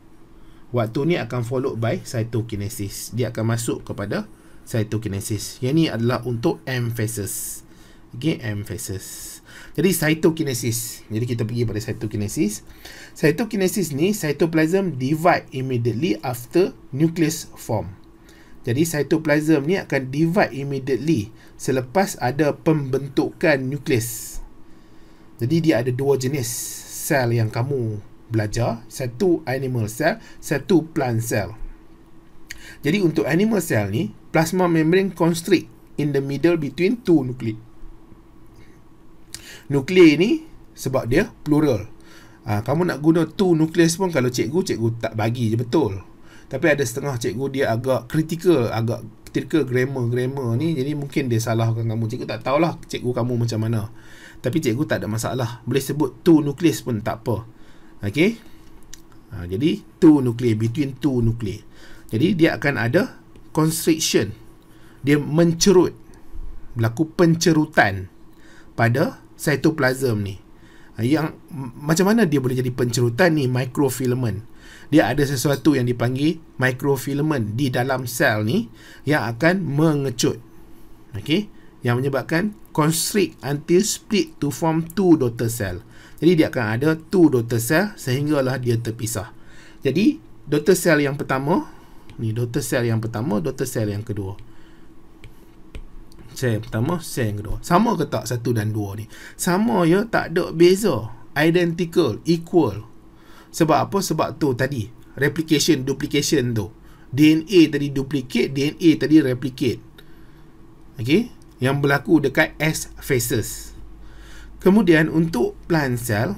Waktu ni akan followed by cytokinesis. Dia akan masuk kepada cytokinesis. Yang ni adalah untuk M phases. Okay, M phases. Jadi cytokinesis. Jadi kita pergi pada cytokinesis. Cytokinesis ni cytoplasm divide immediately after nucleus form. Jadi cytoplasm ni akan divide immediately selepas ada pembentukan nukleus. Jadi dia ada dua jenis sel yang kamu belajar, satu animal cell, satu plant cell. Jadi untuk animal cell ni, plasma membrane constrict in the middle between two nuclei. Nuclei ni sebab dia plural. Ha, kamu nak guna two nucleus pun kalau cikgu, cikgu tak bagi je betul. Tapi ada setengah cikgu dia agak kritikal, agak ke grammar-grammar ni jadi mungkin dia salahkan kamu cikgu tak tahulah cikgu kamu macam mana tapi cikgu tak ada masalah boleh sebut two nucleus pun tak apa Okay, ha, jadi two nucleus between two nucleus jadi dia akan ada constriction dia mencerut berlaku pencerutan pada cytoplasm ni ha, yang macam mana dia boleh jadi pencerutan ni microfilament dia ada sesuatu yang dipanggil microfilament di dalam sel ni yang akan mengecut. Okey, yang menyebabkan constrict until split to form two daughter cell. Jadi dia akan ada two daughter cell sehinggalah dia terpisah. Jadi daughter cell yang pertama, ni daughter cell yang pertama, daughter cell yang kedua. Cell yang pertama, cell yang kedua. Sama ke tak satu dan dua ni? Sama ya, tak ada beza. Identical, equal. Sebab apa? Sebab tu tadi. Replication, duplication tu. DNA tadi duplicate, DNA tadi replicate. Okay? Yang berlaku dekat S phases. Kemudian untuk plant cell,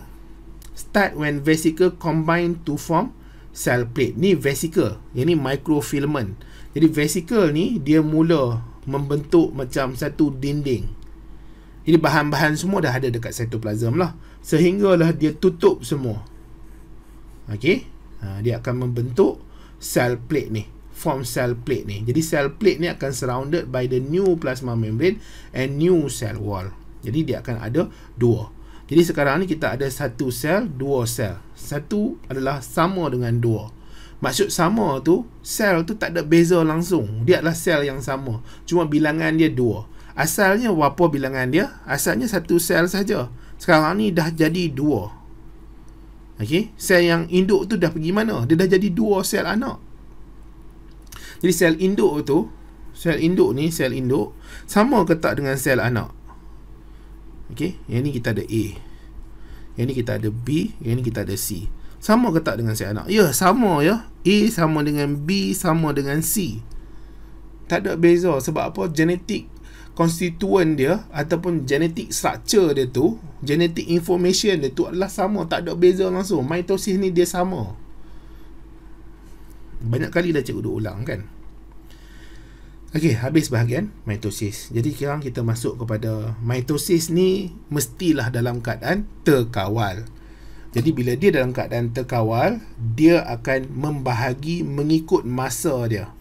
start when vesicle combine to form cell plate. Ni vesicle. Yang ni microfilament. Jadi vesicle ni dia mula membentuk macam satu dinding. Jadi bahan-bahan semua dah ada dekat cytoplasm lah. Sehinggalah dia tutup semua. Okay, Ha, dia akan membentuk cell plate ni. Form cell plate ni. Jadi cell plate ni akan surrounded by the new plasma membrane and new cell wall. Jadi dia akan ada dua. Jadi sekarang ni kita ada satu sel, dua sel. Satu adalah sama dengan dua. Maksud sama tu, sel tu tak ada beza langsung. Dia adalah sel yang sama. Cuma bilangan dia dua. Asalnya berapa bilangan dia? Asalnya satu sel saja. Sekarang ni dah jadi dua. Okay, sel yang induk tu dah pergi mana? Dia dah jadi dua sel anak. Jadi sel induk tu, sel induk ni, sel induk sama ke tak dengan sel anak? Okay, yang ni kita ada A. Yang ni kita ada B, yang ni kita ada C. Sama ke tak dengan sel anak? Ya, sama ya. A sama dengan B sama dengan C. Tak ada beza sebab apa? Genetik konstituen dia ataupun genetik structure dia tu genetik information dia tu adalah sama tak ada beza langsung mitosis ni dia sama banyak kali dah cikgu duk ulang kan Okey, habis bahagian mitosis. Jadi sekarang kita masuk kepada mitosis ni mestilah dalam keadaan terkawal. Jadi bila dia dalam keadaan terkawal, dia akan membahagi mengikut masa dia.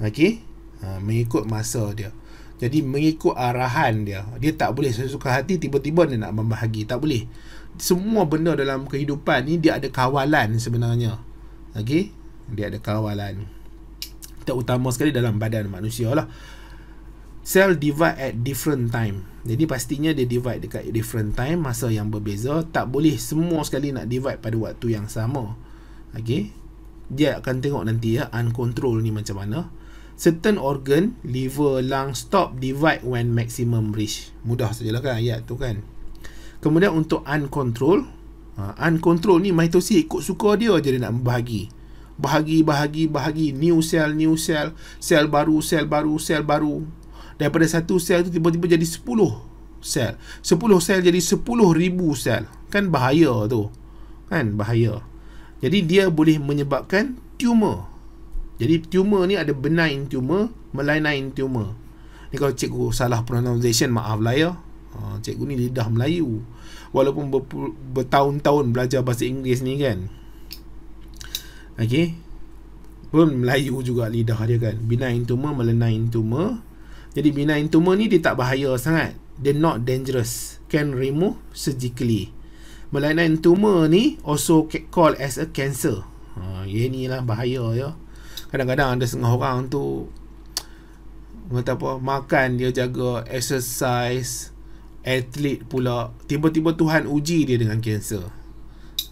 Okey? Ha, mengikut masa dia. Jadi mengikut arahan dia. Dia tak boleh sesuka hati tiba-tiba dia nak membahagi. Tak boleh. Semua benda dalam kehidupan ni dia ada kawalan sebenarnya. okay? Dia ada kawalan. Terutama sekali dalam badan manusia lah. sel divide at different time. Jadi pastinya dia divide dekat different time. Masa yang berbeza. Tak boleh semua sekali nak divide pada waktu yang sama. okay? Dia akan tengok nanti ya. Uncontrol ni macam mana certain organ liver lung stop divide when maximum reach mudah sajalah kan ayat tu kan kemudian untuk uncontrolled uh, ha, uncontrolled ni mitosis ikut suka dia je dia nak bahagi bahagi bahagi bahagi new cell new cell sel baru sel baru sel baru daripada satu sel tu tiba-tiba jadi sepuluh sel sepuluh sel jadi sepuluh ribu sel kan bahaya tu kan bahaya jadi dia boleh menyebabkan tumor jadi tumor ni ada benign tumor, malignant tumor. Ni kalau cikgu salah pronunciation maaf lah ya. Ha, cikgu ni lidah Melayu. Walaupun bertahun-tahun belajar bahasa Inggeris ni kan. Okey. Pun Melayu juga lidah dia kan. Benign tumor, malignant tumor. Jadi benign tumor ni dia tak bahaya sangat. Dia not dangerous. Can remove surgically. Malignant tumor ni also called as a cancer. Ha, ini lah bahaya ya kadang-kadang ada setengah orang tu kata apa makan dia jaga exercise atlet pula tiba-tiba Tuhan uji dia dengan kanser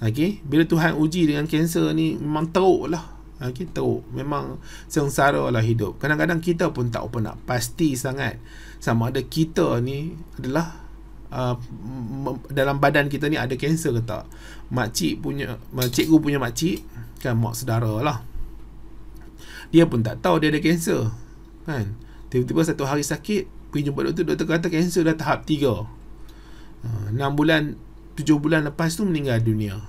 Okey, bila Tuhan uji dengan kanser ni memang teruk lah Okey, teruk memang sengsara lah hidup kadang-kadang kita pun tak open up pasti sangat sama ada kita ni adalah Uh, dalam badan kita ni ada kanser ke tak makcik punya cikgu punya makcik kan mak sedara lah dia pun tak tahu dia ada kanser kan tiba-tiba satu hari sakit pergi jumpa doktor doktor kata kanser dah tahap 3 6 ah, bulan 7 bulan lepas tu meninggal dunia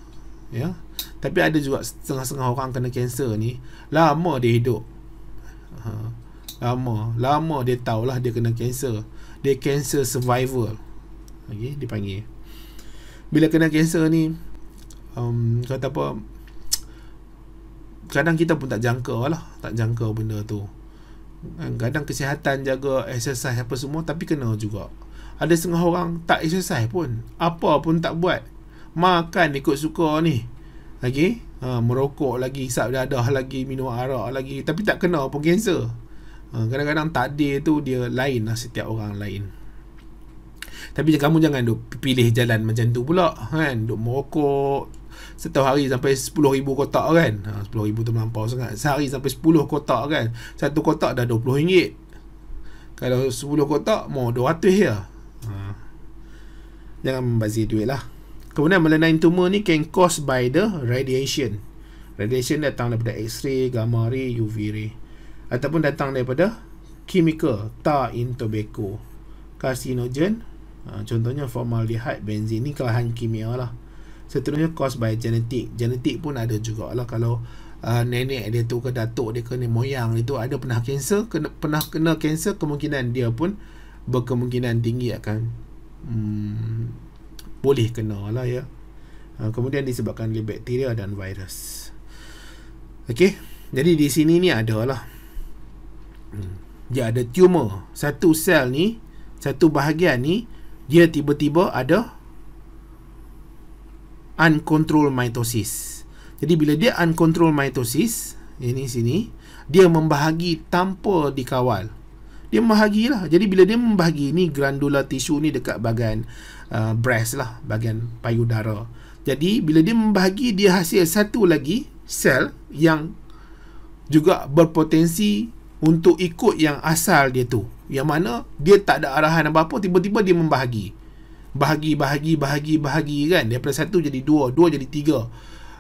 ya tapi ada juga setengah-setengah orang kena kanser ni lama dia hidup ah, lama lama dia tahulah dia kena kanser dia kanser survivor, okay, dipanggil bila kena kanser ni um, kata apa kadang kita pun tak jangka lah tak jangka benda tu kan, kadang kesihatan jaga exercise apa semua tapi kena juga ada setengah orang tak exercise pun apa pun tak buat makan ikut suka ni lagi ha, merokok lagi isap dadah lagi minum arak lagi tapi tak kena pun cancer kadang ha, kadang-kadang takdir tu dia lain lah setiap orang lain tapi kamu jangan duk pilih jalan macam tu pula kan duk merokok Setahun hari sampai 10,000 kotak kan ha, 10,000 tu melampau sangat sehari sampai 10 kotak kan satu kotak dah RM20 kalau 10 kotak mau RM200 je ya. ha. jangan membazir duit lah kemudian melanine tumor ni can cause by the radiation radiation datang daripada x-ray gamma ray UV ray ataupun datang daripada chemical tar in tobacco carcinogen ha, contohnya formaldehyde benzene ni kelahan kimia lah seterusnya cause by genetik, genetik pun ada juga lah kalau uh, nenek dia tu ke datuk dia ke ni moyang dia tu ada pernah kanser kena, pernah kena kanser kemungkinan dia pun berkemungkinan tinggi akan hmm, boleh kena lah ya uh, kemudian disebabkan oleh bakteria dan virus Okey, jadi di sini ni ada adalah hmm, dia ada tumor. Satu sel ni, satu bahagian ni dia tiba-tiba ada uncontrolled mitosis. Jadi bila dia uncontrolled mitosis, ini sini, dia membahagi tanpa dikawal. Dia membahagilah. Jadi bila dia membahagi ni granula tisu ni dekat bahagian uh, breast lah, bahagian payudara. Jadi bila dia membahagi dia hasil satu lagi sel yang juga berpotensi untuk ikut yang asal dia tu. Yang mana dia tak ada arahan apa-apa tiba-tiba dia membahagi bahagi, bahagi, bahagi, bahagi kan daripada satu jadi dua, dua jadi tiga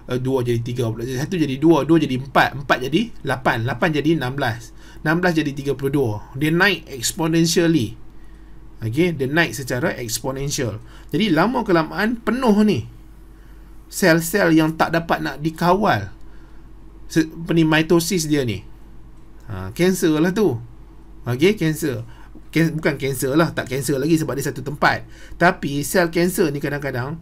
uh, dua jadi tiga pula, satu jadi dua dua jadi empat, empat jadi lapan lapan jadi enam belas, enam belas jadi tiga puluh dua, dia naik exponentially ok, dia naik secara exponential, jadi lama kelamaan penuh ni sel-sel yang tak dapat nak dikawal apa mitosis dia ni ha, cancer lah tu ok, cancer can, bukan cancer lah tak cancer lagi sebab dia satu tempat tapi sel cancer ni kadang-kadang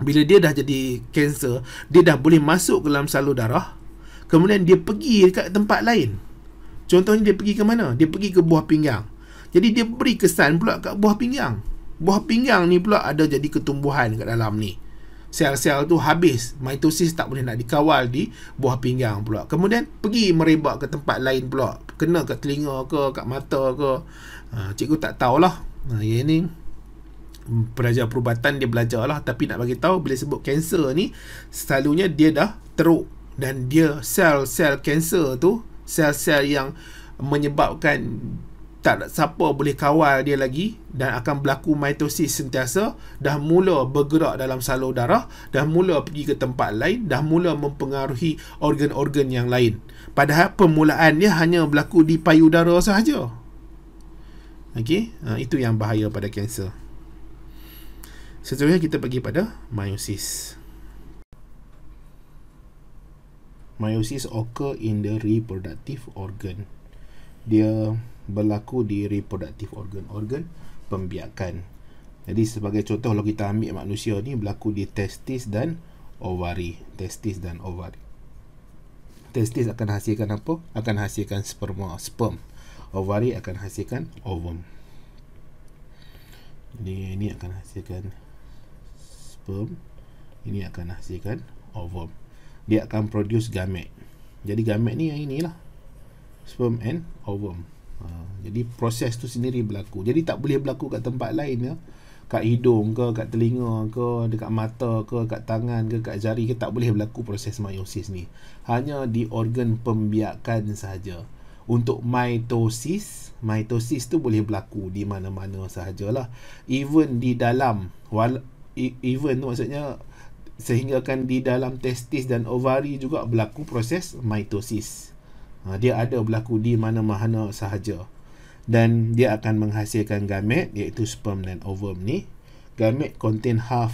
bila dia dah jadi cancer dia dah boleh masuk ke dalam salur darah kemudian dia pergi ke tempat lain contohnya dia pergi ke mana dia pergi ke buah pinggang jadi dia beri kesan pula kat buah pinggang buah pinggang ni pula ada jadi ketumbuhan kat dalam ni sel-sel tu habis mitosis tak boleh nak dikawal di buah pinggang pula kemudian pergi merebak ke tempat lain pula kena ke telinga ke kat mata ke Ha, cikgu tak tahulah ha, yang ini hmm, pelajar perubatan dia belajar lah tapi nak bagi tahu bila sebut kanser ni selalunya dia dah teruk dan dia sel-sel kanser tu sel-sel yang menyebabkan tak siapa boleh kawal dia lagi dan akan berlaku mitosis sentiasa dah mula bergerak dalam salur darah dah mula pergi ke tempat lain dah mula mempengaruhi organ-organ yang lain padahal permulaannya hanya berlaku di payudara sahaja Okay, uh, ah, itu yang bahaya pada kanser. Seterusnya kita pergi pada meiosis. Meiosis occur in the reproductive organ. Dia berlaku di reproductive organ, organ pembiakan. Jadi sebagai contoh kalau kita ambil manusia ni berlaku di testis dan ovari, testis dan ovari. Testis akan hasilkan apa? Akan hasilkan sperma, sperm ovari akan hasilkan ovum. Ini ini akan hasilkan sperm. Ini akan hasilkan ovum. Dia akan produce gamet. Jadi gamet ni yang inilah. Sperm and ovum. Ha, jadi proses tu sendiri berlaku. Jadi tak boleh berlaku kat tempat lain ya. Kat hidung ke, kat telinga ke, dekat mata ke, kat tangan ke, kat jari ke tak boleh berlaku proses meiosis ni. Hanya di organ pembiakan sahaja untuk mitosis mitosis tu boleh berlaku di mana-mana sahajalah even di dalam e-, even tu maksudnya sehinggakan di dalam testis dan ovari juga berlaku proses mitosis ha, dia ada berlaku di mana-mana sahaja dan dia akan menghasilkan gamet iaitu sperm dan ovum ni gamet contain half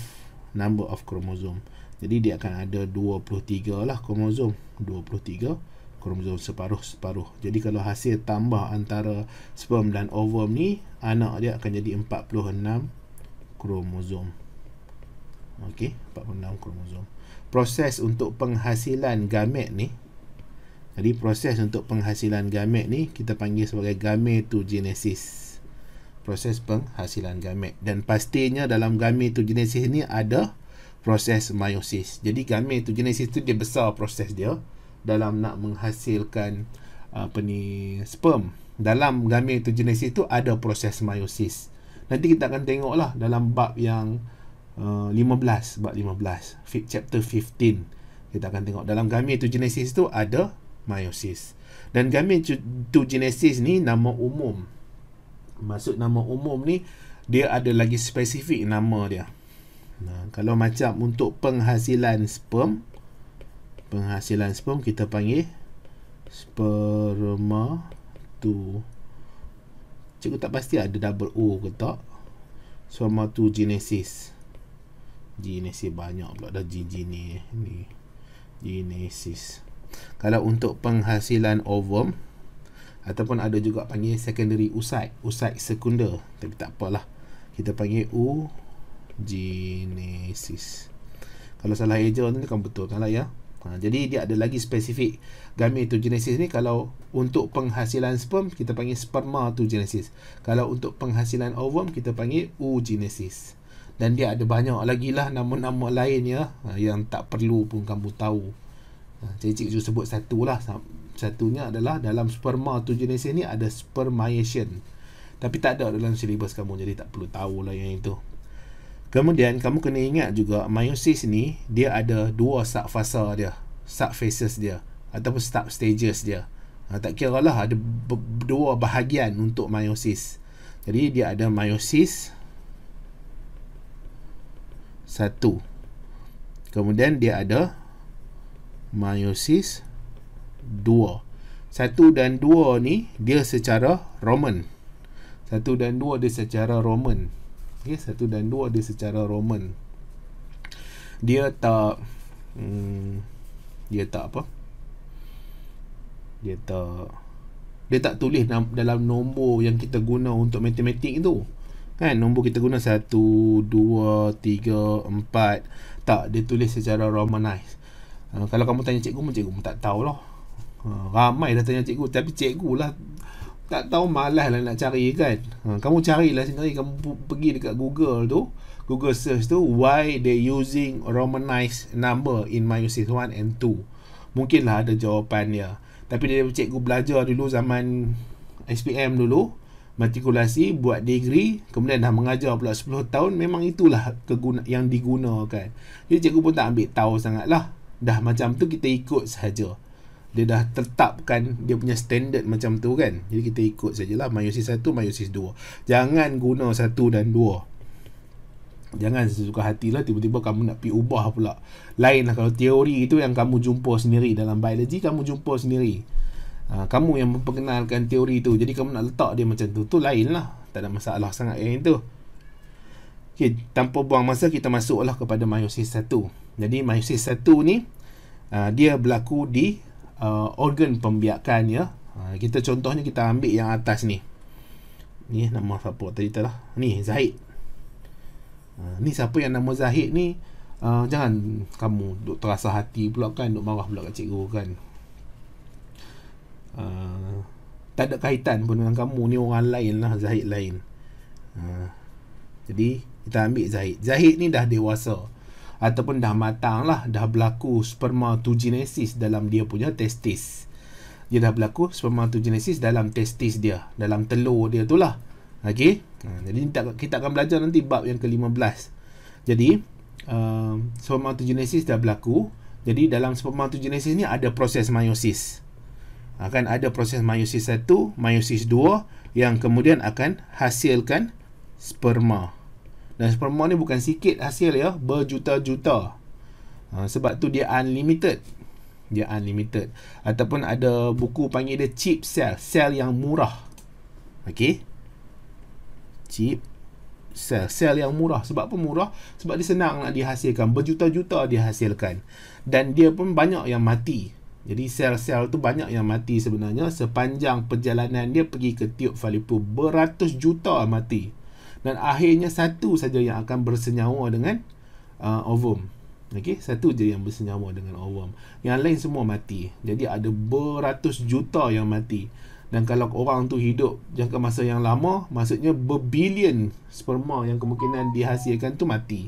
number of chromosome jadi dia akan ada 23 lah kromosom 23 kromosom separuh-separuh. Jadi kalau hasil tambah antara sperm dan ovum ni, anak dia akan jadi 46 kromosom. Okey, 46 kromosom. Proses untuk penghasilan gamet ni jadi proses untuk penghasilan gamet ni kita panggil sebagai gametogenesis. Proses penghasilan gamet dan pastinya dalam gametogenesis ni ada proses meiosis. Jadi gametogenesis tu dia besar proses dia dalam nak menghasilkan uh, apa ni sperm dalam gamet tu jenis itu ada proses meiosis nanti kita akan tengoklah dalam bab yang uh, 15 bab 15 fit chapter 15 kita akan tengok dalam gamet tu jenis itu ada meiosis dan gamet tu jenis ni nama umum maksud nama umum ni dia ada lagi spesifik nama dia nah kalau macam untuk penghasilan sperm penghasilan sperm kita panggil sperma tu cikgu tak pasti ada double O ke tak sperma tu genesis genesis banyak pula dah GG ni ni genesis kalau untuk penghasilan ovum ataupun ada juga panggil secondary oocyte oocyte sekunder tapi tak apalah kita panggil U genesis kalau salah eja tu kan betul lah ya Ha, jadi dia ada lagi spesifik gametogenesis ni kalau untuk penghasilan sperm kita panggil spermatogenesis. Kalau untuk penghasilan ovum kita panggil oogenesis. Dan dia ada banyak lagi lah nama-nama lain ya ha, yang tak perlu pun kamu tahu. Ha, Cik-cik cuma sebut satu lah. Satunya adalah dalam spermatogenesis ni ada spermiation. Tapi tak ada dalam silibus kamu jadi tak perlu tahu lah yang itu. Kemudian kamu kena ingat juga meiosis ni dia ada dua sub fasa dia, sub phases dia ataupun sub stages dia. Ha, tak kira lah ada dua bahagian untuk meiosis. Jadi dia ada meiosis satu. Kemudian dia ada meiosis dua. Satu dan dua ni dia secara Roman. Satu dan dua dia secara Roman okay, satu dan dua dia secara Roman dia tak hmm, dia tak apa dia tak dia tak tulis dalam, nombor yang kita guna untuk matematik itu kan nombor kita guna satu dua tiga empat tak dia tulis secara romanized uh, kalau kamu tanya cikgu pun cikgu pun tak tahulah uh, ramai dah tanya cikgu tapi cikgu lah tak tahu malas lah nak cari kan ha, kamu carilah sendiri kamu pergi dekat google tu google search tu why they using romanized number in Meiosis 1 and 2 mungkinlah ada jawapan dia tapi dia cikgu belajar dulu zaman SPM dulu matrikulasi buat degree kemudian dah mengajar pula 10 tahun memang itulah keguna, yang digunakan jadi cikgu pun tak ambil tahu sangat lah. dah macam tu kita ikut sahaja dia dah tetapkan dia punya standard macam tu kan jadi kita ikut sajalah mayosis 1 mayosis 2 jangan guna 1 dan 2 jangan sesuka hatilah tiba-tiba kamu nak pi ubah pula lainlah kalau teori itu yang kamu jumpa sendiri dalam biologi kamu jumpa sendiri ha, kamu yang memperkenalkan teori itu jadi kamu nak letak dia macam tu tu lainlah tak ada masalah sangat yang itu Okay, tanpa buang masa kita masuklah kepada mayosis 1 jadi mayosis 1 ni uh, dia berlaku di uh, organ pembiakan ya. Uh, kita contohnya kita ambil yang atas ni. Ni eh, nama siapa tadi tu lah. Ni Zahid. Uh, ni siapa yang nama Zahid ni uh, jangan kamu duk terasa hati pula kan duk marah pula kat cikgu kan. Uh, tak ada kaitan pun dengan kamu ni orang lain lah Zahid lain. Uh, jadi kita ambil Zahid. Zahid ni dah dewasa ataupun dah matang lah dah berlaku spermatogenesis dalam dia punya testis dia dah berlaku spermatogenesis dalam testis dia dalam telur dia tu lah ok ha, jadi kita akan belajar nanti bab yang ke-15 jadi uh, um, spermatogenesis dah berlaku jadi dalam spermatogenesis ni ada proses meiosis akan ha, ada proses meiosis satu, meiosis dua yang kemudian akan hasilkan sperma. Dan sperma ni bukan sikit hasil ya. Berjuta-juta. Ha, sebab tu dia unlimited. Dia unlimited. Ataupun ada buku panggil dia cheap cell. Cell yang murah. Okay. Cheap sel sel yang murah sebab apa murah sebab dia senang nak dihasilkan berjuta-juta dihasilkan dan dia pun banyak yang mati jadi sel-sel tu banyak yang mati sebenarnya sepanjang perjalanan dia pergi ke tiub falipu beratus juta mati dan akhirnya satu saja yang akan bersenyawa dengan uh, ovum. Okey, satu je yang bersenyawa dengan ovum. Yang lain semua mati. Jadi ada beratus juta yang mati. Dan kalau orang tu hidup jangka masa yang lama, maksudnya berbilion sperma yang kemungkinan dihasilkan tu mati.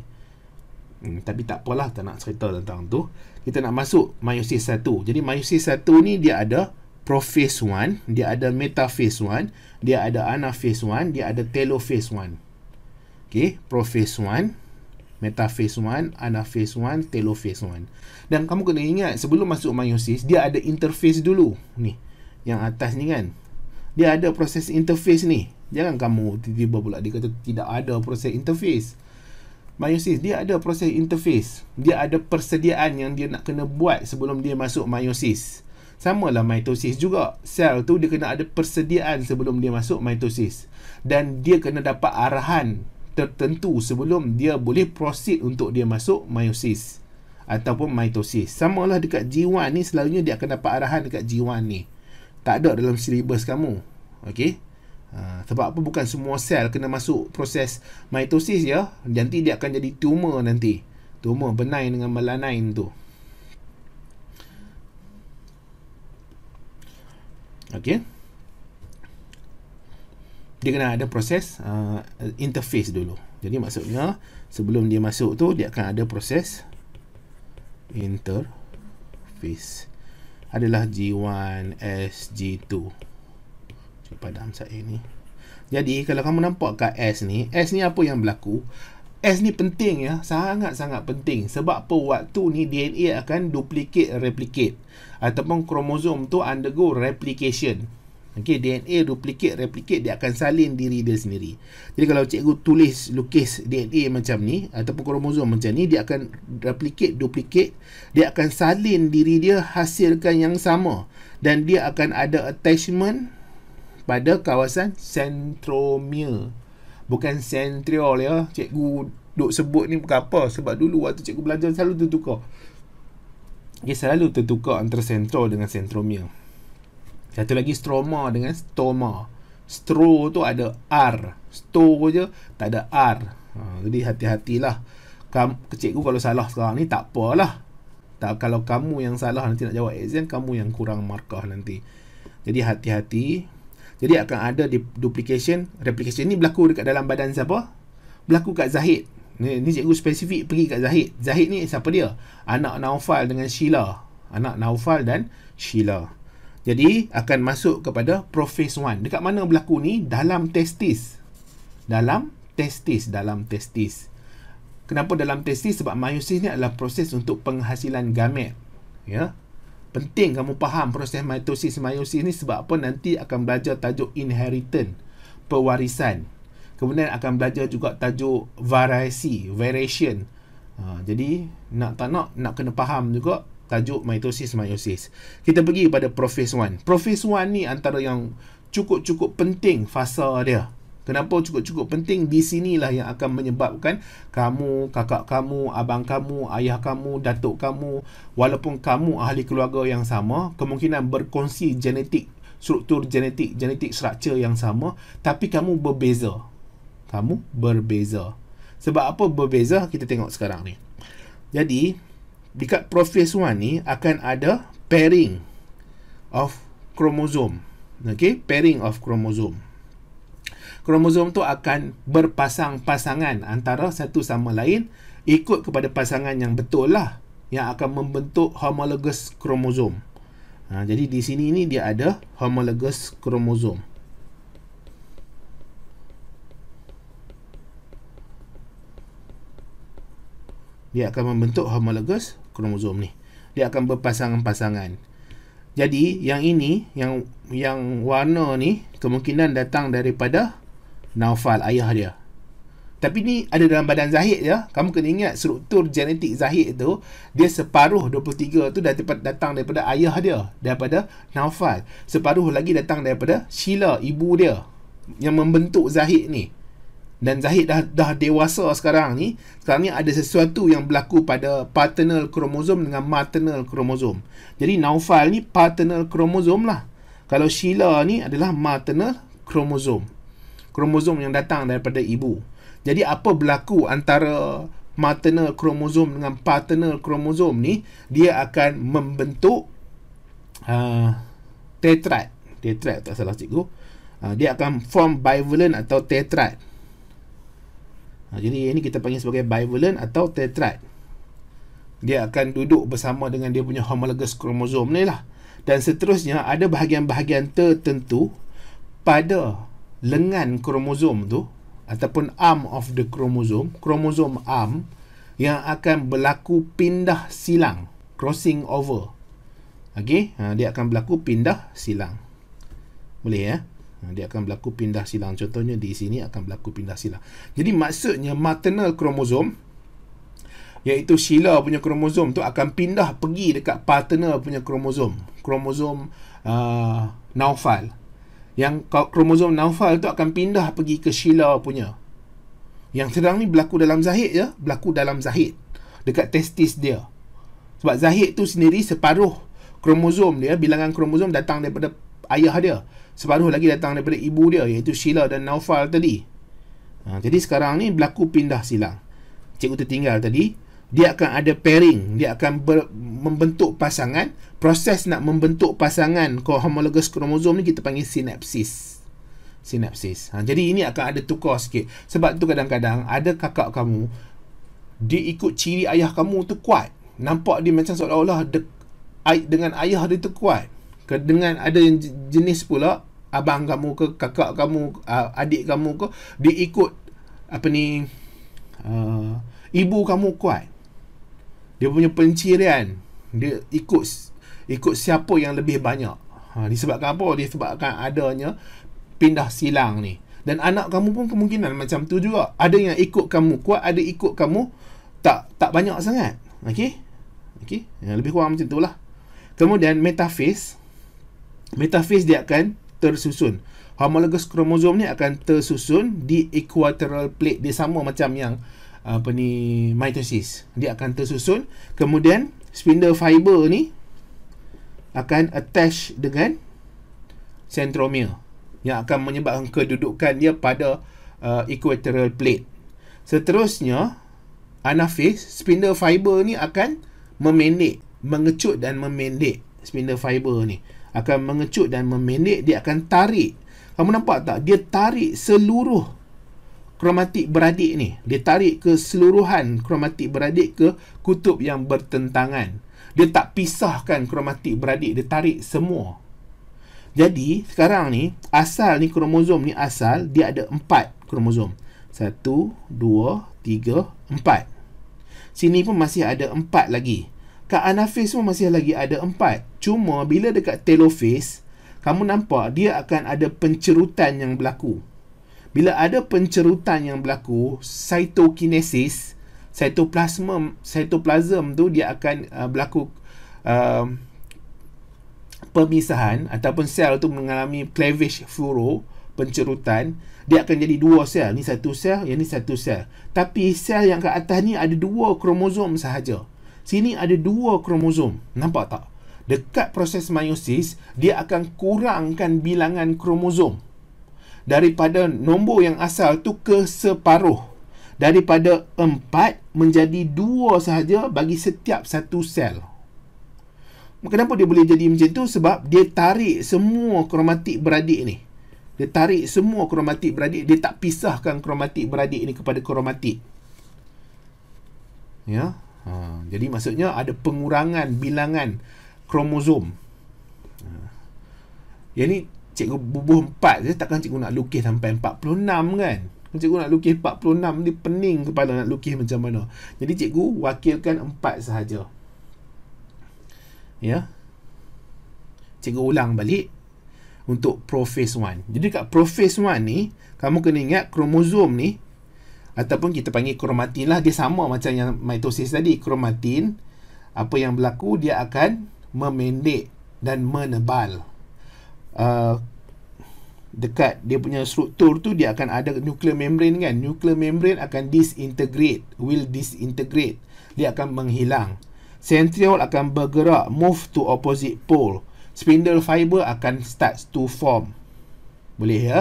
Hmm, tapi tak apalah tak nak cerita tentang tu. Kita nak masuk meiosis satu. Jadi meiosis satu ni dia ada prophase 1, dia ada metaphase 1, dia ada anaphase 1, dia ada telophase 1. Okey, prophase 1, metaphase 1, anaphase 1, telophase 1. Dan kamu kena ingat sebelum masuk meiosis, dia ada interphase dulu. Ni, yang atas ni kan. Dia ada proses interphase ni. Jangan kamu tiba-tiba pula dia kata tidak ada proses interphase. Meiosis dia ada proses interphase. Dia ada persediaan yang dia nak kena buat sebelum dia masuk meiosis sama lah mitosis juga sel tu dia kena ada persediaan sebelum dia masuk mitosis dan dia kena dapat arahan tertentu sebelum dia boleh proceed untuk dia masuk meiosis ataupun mitosis sama lah dekat G1 ni selalunya dia akan dapat arahan dekat G1 ni tak ada dalam silibus kamu okay? uh, ha, sebab apa bukan semua sel kena masuk proses mitosis ya nanti dia akan jadi tumor nanti tumor benign dengan melanin tu Okey, dia kena ada proses uh, interface dulu jadi maksudnya sebelum dia masuk tu dia akan ada proses interface adalah G1 S G2 cuba padam saya ni jadi kalau kamu nampak kat S ni S ni apa yang berlaku S ni penting ya sangat-sangat penting sebab apa waktu ni DNA akan duplicate replicate ataupun kromosom tu undergo replication. Okey, DNA duplicate replicate dia akan salin diri dia sendiri. Jadi kalau cikgu tulis lukis DNA macam ni ataupun kromosom macam ni dia akan replicate duplicate, dia akan salin diri dia hasilkan yang sama dan dia akan ada attachment pada kawasan centromere. Bukan centriol ya, cikgu duk sebut ni bukan apa sebab dulu waktu cikgu belajar selalu tertukar dia selalu tertukar antara central dengan centromere. Satu lagi stroma dengan stoma. Stro tu ada R. Sto je tak ada R. Ha, jadi hati-hatilah. Kamu, kecikgu kalau salah sekarang ni tak apalah. Tak, kalau kamu yang salah nanti nak jawab exam, kamu yang kurang markah nanti. Jadi hati-hati. Jadi akan ada duplication. Replication ni berlaku dekat dalam badan siapa? Berlaku kat Zahid ni, ni cikgu spesifik pergi kat Zahid Zahid ni siapa dia? anak Naufal dengan Sheila anak Naufal dan Sheila jadi akan masuk kepada prophase 1 dekat mana berlaku ni? dalam testis dalam testis dalam testis kenapa dalam testis? sebab meiosis ni adalah proses untuk penghasilan gamet ya penting kamu faham proses mitosis meiosis ni sebab apa nanti akan belajar tajuk inheritance pewarisan Kemudian akan belajar juga tajuk variasi, variation. Ha, jadi nak tak nak, nak kena faham juga tajuk mitosis, meiosis. Kita pergi pada prophase 1. Prophase 1 ni antara yang cukup-cukup penting fasa dia. Kenapa cukup-cukup penting? Di sinilah yang akan menyebabkan kamu, kakak kamu, abang kamu, ayah kamu, datuk kamu, walaupun kamu ahli keluarga yang sama, kemungkinan berkongsi genetik struktur genetik, genetik structure yang sama tapi kamu berbeza kamu berbeza. Sebab apa berbeza? Kita tengok sekarang ni. Jadi, dekat prophase 1 ni akan ada pairing of kromosom. Okay, pairing of kromosom. Kromosom tu akan berpasang-pasangan antara satu sama lain ikut kepada pasangan yang betul lah yang akan membentuk homologous kromosom. Ha, jadi di sini ni dia ada homologous kromosom. dia akan membentuk homologous kromosom ni dia akan berpasangan-pasangan jadi yang ini yang yang warna ni kemungkinan datang daripada Naufal ayah dia tapi ni ada dalam badan zahid ya. Kamu kena ingat struktur genetik zahid tu dia separuh 23 tu dapat datang daripada ayah dia daripada Naufal. Separuh lagi datang daripada Sheila ibu dia yang membentuk zahid ni dan Zahid dah dah dewasa sekarang ni sekarang ni ada sesuatu yang berlaku pada paternal kromosom dengan maternal kromosom jadi Naufal ni paternal kromosom lah kalau Sheila ni adalah maternal kromosom kromosom yang datang daripada ibu jadi apa berlaku antara maternal kromosom dengan paternal kromosom ni dia akan membentuk uh, tetrad tetrad tak salah cikgu uh, dia akan form bivalent atau tetrad Ha, jadi ini kita panggil sebagai bivalent atau tetrad. Dia akan duduk bersama dengan dia punya homologous kromosom ni lah. Dan seterusnya ada bahagian-bahagian tertentu pada lengan kromosom tu ataupun arm of the kromosom, kromosom arm yang akan berlaku pindah silang, crossing over. Okey, ha, dia akan berlaku pindah silang. Boleh ya? Eh? Hmm, dia akan berlaku pindah silang contohnya di sini akan berlaku pindah silang jadi maksudnya maternal kromosom iaitu sila punya kromosom tu akan pindah pergi dekat paternal punya kromosom kromosom uh, naufal yang kromosom naufal tu akan pindah pergi ke sila punya yang sedang ni berlaku dalam zahid ya berlaku dalam zahid dekat testis dia sebab zahid tu sendiri separuh kromosom dia bilangan kromosom datang daripada ayah dia. Separuh lagi datang daripada ibu dia iaitu Sheila dan Naufal tadi. Ha, jadi sekarang ni berlaku pindah silang. Cikgu tertinggal tadi. Dia akan ada pairing. Dia akan ber, membentuk pasangan. Proses nak membentuk pasangan ke homologous kromosom ni kita panggil sinapsis. Sinapsis. Ha, jadi ini akan ada tukar sikit. Sebab tu kadang-kadang ada kakak kamu dia ikut ciri ayah kamu tu kuat. Nampak dia macam seolah-olah dengan ayah dia tu kuat dengan ada jenis pula abang kamu ke kakak kamu uh, adik kamu ke dia ikut apa ni uh, ibu kamu kuat dia punya pencirian dia ikut ikut siapa yang lebih banyak ha disebabkan apa disebabkan adanya pindah silang ni dan anak kamu pun kemungkinan macam tu juga ada yang ikut kamu kuat ada ikut kamu tak tak banyak sangat okey okey ya, lebih kurang macam tu lah kemudian metaphase metafis dia akan tersusun homologous kromosom ni akan tersusun di equatorial plate dia sama macam yang apa ni mitosis dia akan tersusun kemudian spindle fiber ni akan attach dengan centromere yang akan menyebabkan kedudukan dia pada uh, equatorial plate seterusnya anafis spindle fiber ni akan memendek mengecut dan memendek spindle fiber ni akan mengecut dan memenik dia akan tarik kamu nampak tak dia tarik seluruh kromatik beradik ni dia tarik keseluruhan kromatik beradik ke kutub yang bertentangan dia tak pisahkan kromatik beradik dia tarik semua jadi sekarang ni asal ni kromosom ni asal dia ada empat kromosom satu dua tiga empat sini pun masih ada empat lagi kat anaphase pun masih lagi ada empat. Cuma bila dekat telophase, kamu nampak dia akan ada pencerutan yang berlaku. Bila ada pencerutan yang berlaku, cytokinesis, cytoplasma, cytoplasm tu dia akan uh, berlaku uh, pemisahan ataupun sel tu mengalami cleavage furo pencerutan dia akan jadi dua sel ni satu sel yang ni satu sel tapi sel yang kat atas ni ada dua kromosom sahaja sini ada dua kromosom. Nampak tak? Dekat proses meiosis, dia akan kurangkan bilangan kromosom daripada nombor yang asal tu ke separuh daripada empat menjadi dua sahaja bagi setiap satu sel. Kenapa dia boleh jadi macam tu? Sebab dia tarik semua kromatik beradik ni. Dia tarik semua kromatik beradik. Dia tak pisahkan kromatik beradik ni kepada kromatik. Ya, Ha, jadi maksudnya ada pengurangan bilangan kromosom. Ha. Yang ni cikgu bubuh 4 je takkan cikgu nak lukis sampai 46 kan? Cikgu nak lukis 46 ni pening kepala nak lukis macam mana. Jadi cikgu wakilkan 4 sahaja. Ya. Cikgu ulang balik untuk prophase 1. Jadi kat prophase 1 ni kamu kena ingat kromosom ni ataupun kita panggil kromatin lah dia sama macam yang mitosis tadi kromatin apa yang berlaku dia akan memendek dan menebal uh, dekat dia punya struktur tu dia akan ada nuclear membrane kan nuclear membrane akan disintegrate will disintegrate dia akan menghilang centriol akan bergerak move to opposite pole spindle fiber akan start to form boleh ya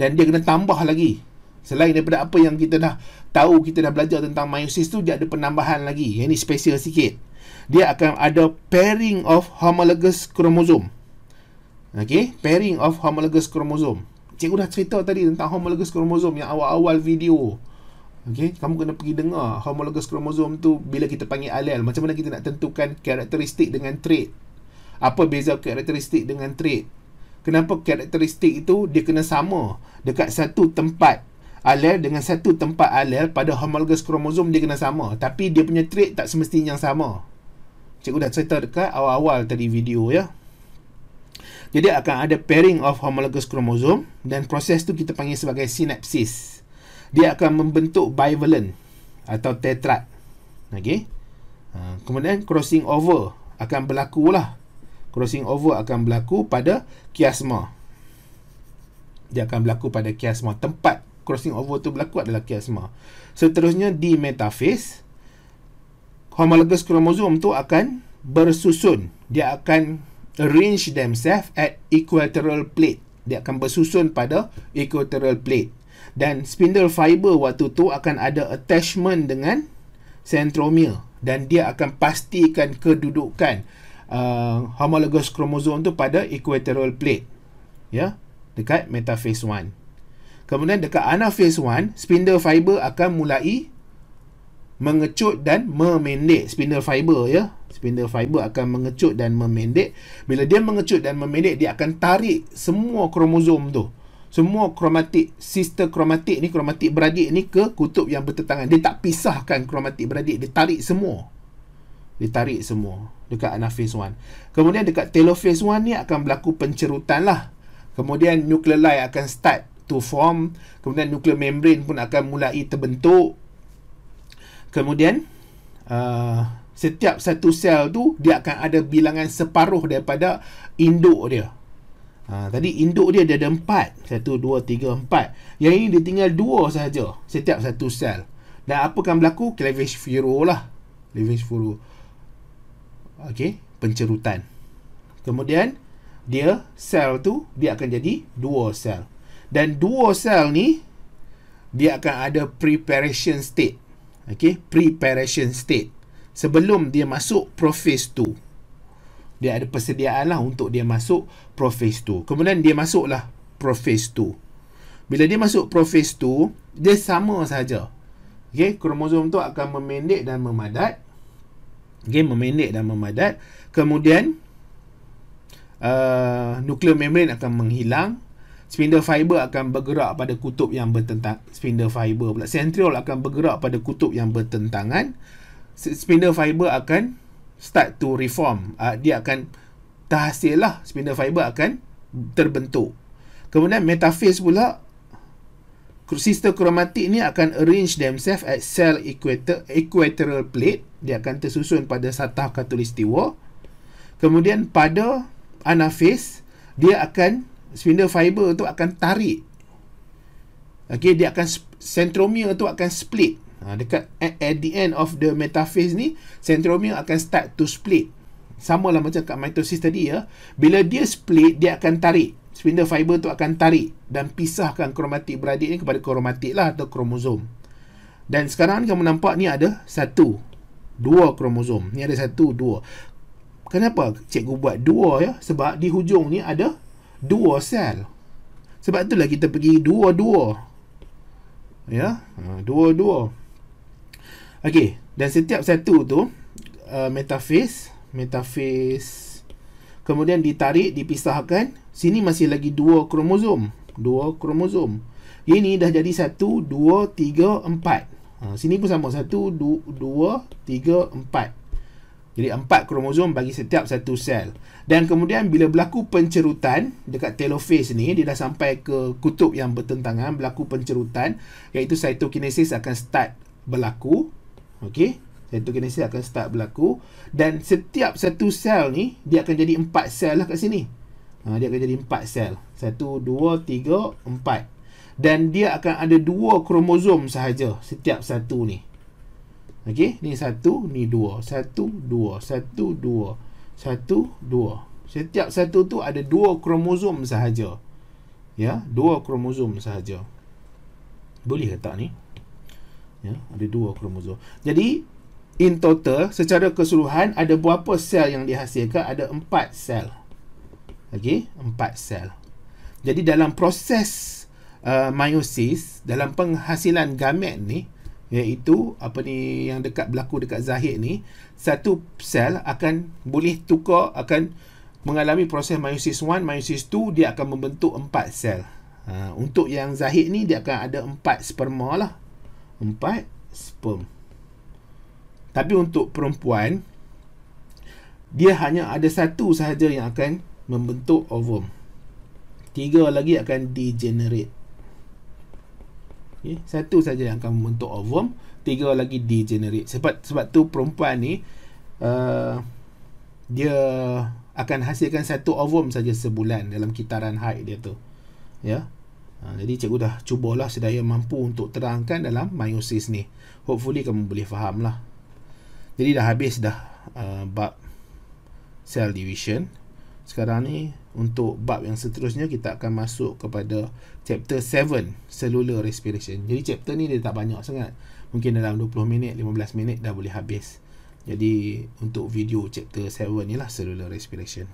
dan dia kena tambah lagi Selain daripada apa yang kita dah tahu, kita dah belajar tentang meiosis tu, dia ada penambahan lagi. Yang ni spesial sikit. Dia akan ada pairing of homologous chromosome. Okay, pairing of homologous chromosome. Cikgu dah cerita tadi tentang homologous chromosome yang awal-awal video. Okay, kamu kena pergi dengar homologous chromosome tu bila kita panggil alel. Macam mana kita nak tentukan karakteristik dengan trait. Apa beza karakteristik dengan trait. Kenapa karakteristik itu dia kena sama dekat satu tempat alel dengan satu tempat alel pada homologous kromosom dia kena sama tapi dia punya trait tak semestinya yang sama cikgu dah cerita dekat awal-awal tadi video ya jadi akan ada pairing of homologous kromosom dan proses tu kita panggil sebagai sinapsis dia akan membentuk bivalent atau tetrad okay? Ha, kemudian crossing over akan berlaku lah crossing over akan berlaku pada kiasma dia akan berlaku pada kiasma tempat crossing over tu berlaku adalah kiasma. Seterusnya di metaphase homologous kromosom tu akan bersusun. Dia akan arrange themselves at equatorial plate. Dia akan bersusun pada equatorial plate. Dan spindle fiber waktu tu akan ada attachment dengan centromere dan dia akan pastikan kedudukan uh, homologous kromosom tu pada equatorial plate. Ya, yeah? dekat metaphase 1. Kemudian dekat ANA phase 1, spindle fiber akan mulai mengecut dan memendek spindle fiber ya. Spindle fiber akan mengecut dan memendek. Bila dia mengecut dan memendek, dia akan tarik semua kromosom tu. Semua kromatik, sister kromatik ni, kromatik beradik ni ke kutub yang bertentangan. Dia tak pisahkan kromatik beradik, dia tarik semua. Dia tarik semua dekat ANA phase 1. Kemudian dekat telophase 1 ni akan berlaku pencerutan lah. Kemudian nuclei akan start to form kemudian nuclear membrane pun akan mulai terbentuk kemudian uh, setiap satu sel tu dia akan ada bilangan separuh daripada induk dia uh, tadi induk dia dia ada empat satu dua tiga empat yang ini dia tinggal dua sahaja setiap satu sel dan apa akan berlaku cleavage furrow lah cleavage furrow Okey, pencerutan kemudian dia sel tu dia akan jadi dua sel dan dua sel ni dia akan ada preparation state. okay? preparation state. Sebelum dia masuk prophase 2 dia ada persediaan lah untuk dia masuk prophase 2. Kemudian dia masuklah prophase 2. Bila dia masuk prophase 2, dia sama saja. okay? kromosom tu akan memendek dan memadat. okay? memendek dan memadat. Kemudian uh, nuklear membrane akan menghilang spindle fiber akan bergerak pada kutub yang bertentang spindle fiber pula centriol akan bergerak pada kutub yang bertentangan spindle fiber akan start to reform uh, dia akan terhasil lah spindle fiber akan terbentuk kemudian metaphase pula sister kromatik ni akan arrange themselves at cell equator, equatorial plate dia akan tersusun pada satah katulistiwa kemudian pada anaphase dia akan spindle fiber tu akan tarik okay dia akan centromere tu akan split ha, dekat at, at the end of the metaphase ni centromere akan start to split sama lah macam kat mitosis tadi ya bila dia split dia akan tarik spindle fiber tu akan tarik dan pisahkan kromatik beradik ni kepada kromatik lah atau kromosom dan sekarang ni kamu nampak ni ada satu dua kromosom ni ada satu dua kenapa cikgu buat dua ya sebab di hujung ni ada dua sel. Sebab itulah kita pergi dua-dua. Ya, ha, dua-dua. Okey, dan setiap satu tu uh, metaphase, metaphase kemudian ditarik, dipisahkan. Sini masih lagi dua kromosom, dua kromosom. Ini dah jadi satu, dua, tiga, empat. Ha, sini pun sama satu, du, dua, tiga, empat. Jadi empat kromosom bagi setiap satu sel. Dan kemudian bila berlaku pencerutan dekat telophase ni, dia dah sampai ke kutub yang bertentangan, berlaku pencerutan, iaitu cytokinesis akan start berlaku. okay? cytokinesis akan start berlaku. Dan setiap satu sel ni, dia akan jadi empat sel lah kat sini. Ha, dia akan jadi empat sel. Satu, dua, tiga, empat. Dan dia akan ada dua kromosom sahaja setiap satu ni. Okey, ni satu, ni dua. Satu, dua. Satu, dua. Satu, dua. Setiap satu tu ada dua kromosom sahaja. Ya, dua kromosom sahaja. Boleh tak ni? Ya, ada dua kromosom. Jadi, in total, secara keseluruhan, ada berapa sel yang dihasilkan? Ada empat sel. Okey, empat sel. Jadi, dalam proses uh, meiosis, dalam penghasilan gamet ni, iaitu apa ni yang dekat berlaku dekat zahir ni satu sel akan boleh tukar akan mengalami proses meiosis 1 meiosis 2 dia akan membentuk empat sel ha, untuk yang zahir ni dia akan ada empat sperma lah empat sperm tapi untuk perempuan dia hanya ada satu sahaja yang akan membentuk ovum tiga lagi akan degenerate okay. satu saja yang akan membentuk ovum tiga lagi degenerate sebab sebab tu perempuan ni uh, dia akan hasilkan satu ovum saja sebulan dalam kitaran haid dia tu ya yeah. ha, jadi cikgu dah cubalah sedaya mampu untuk terangkan dalam meiosis ni hopefully kamu boleh faham lah jadi dah habis dah uh, bab cell division sekarang ni untuk bab yang seterusnya kita akan masuk kepada chapter 7 cellular respiration. Jadi chapter ni dia tak banyak sangat. Mungkin dalam 20 minit, 15 minit dah boleh habis. Jadi untuk video chapter 7 ni lah cellular respiration.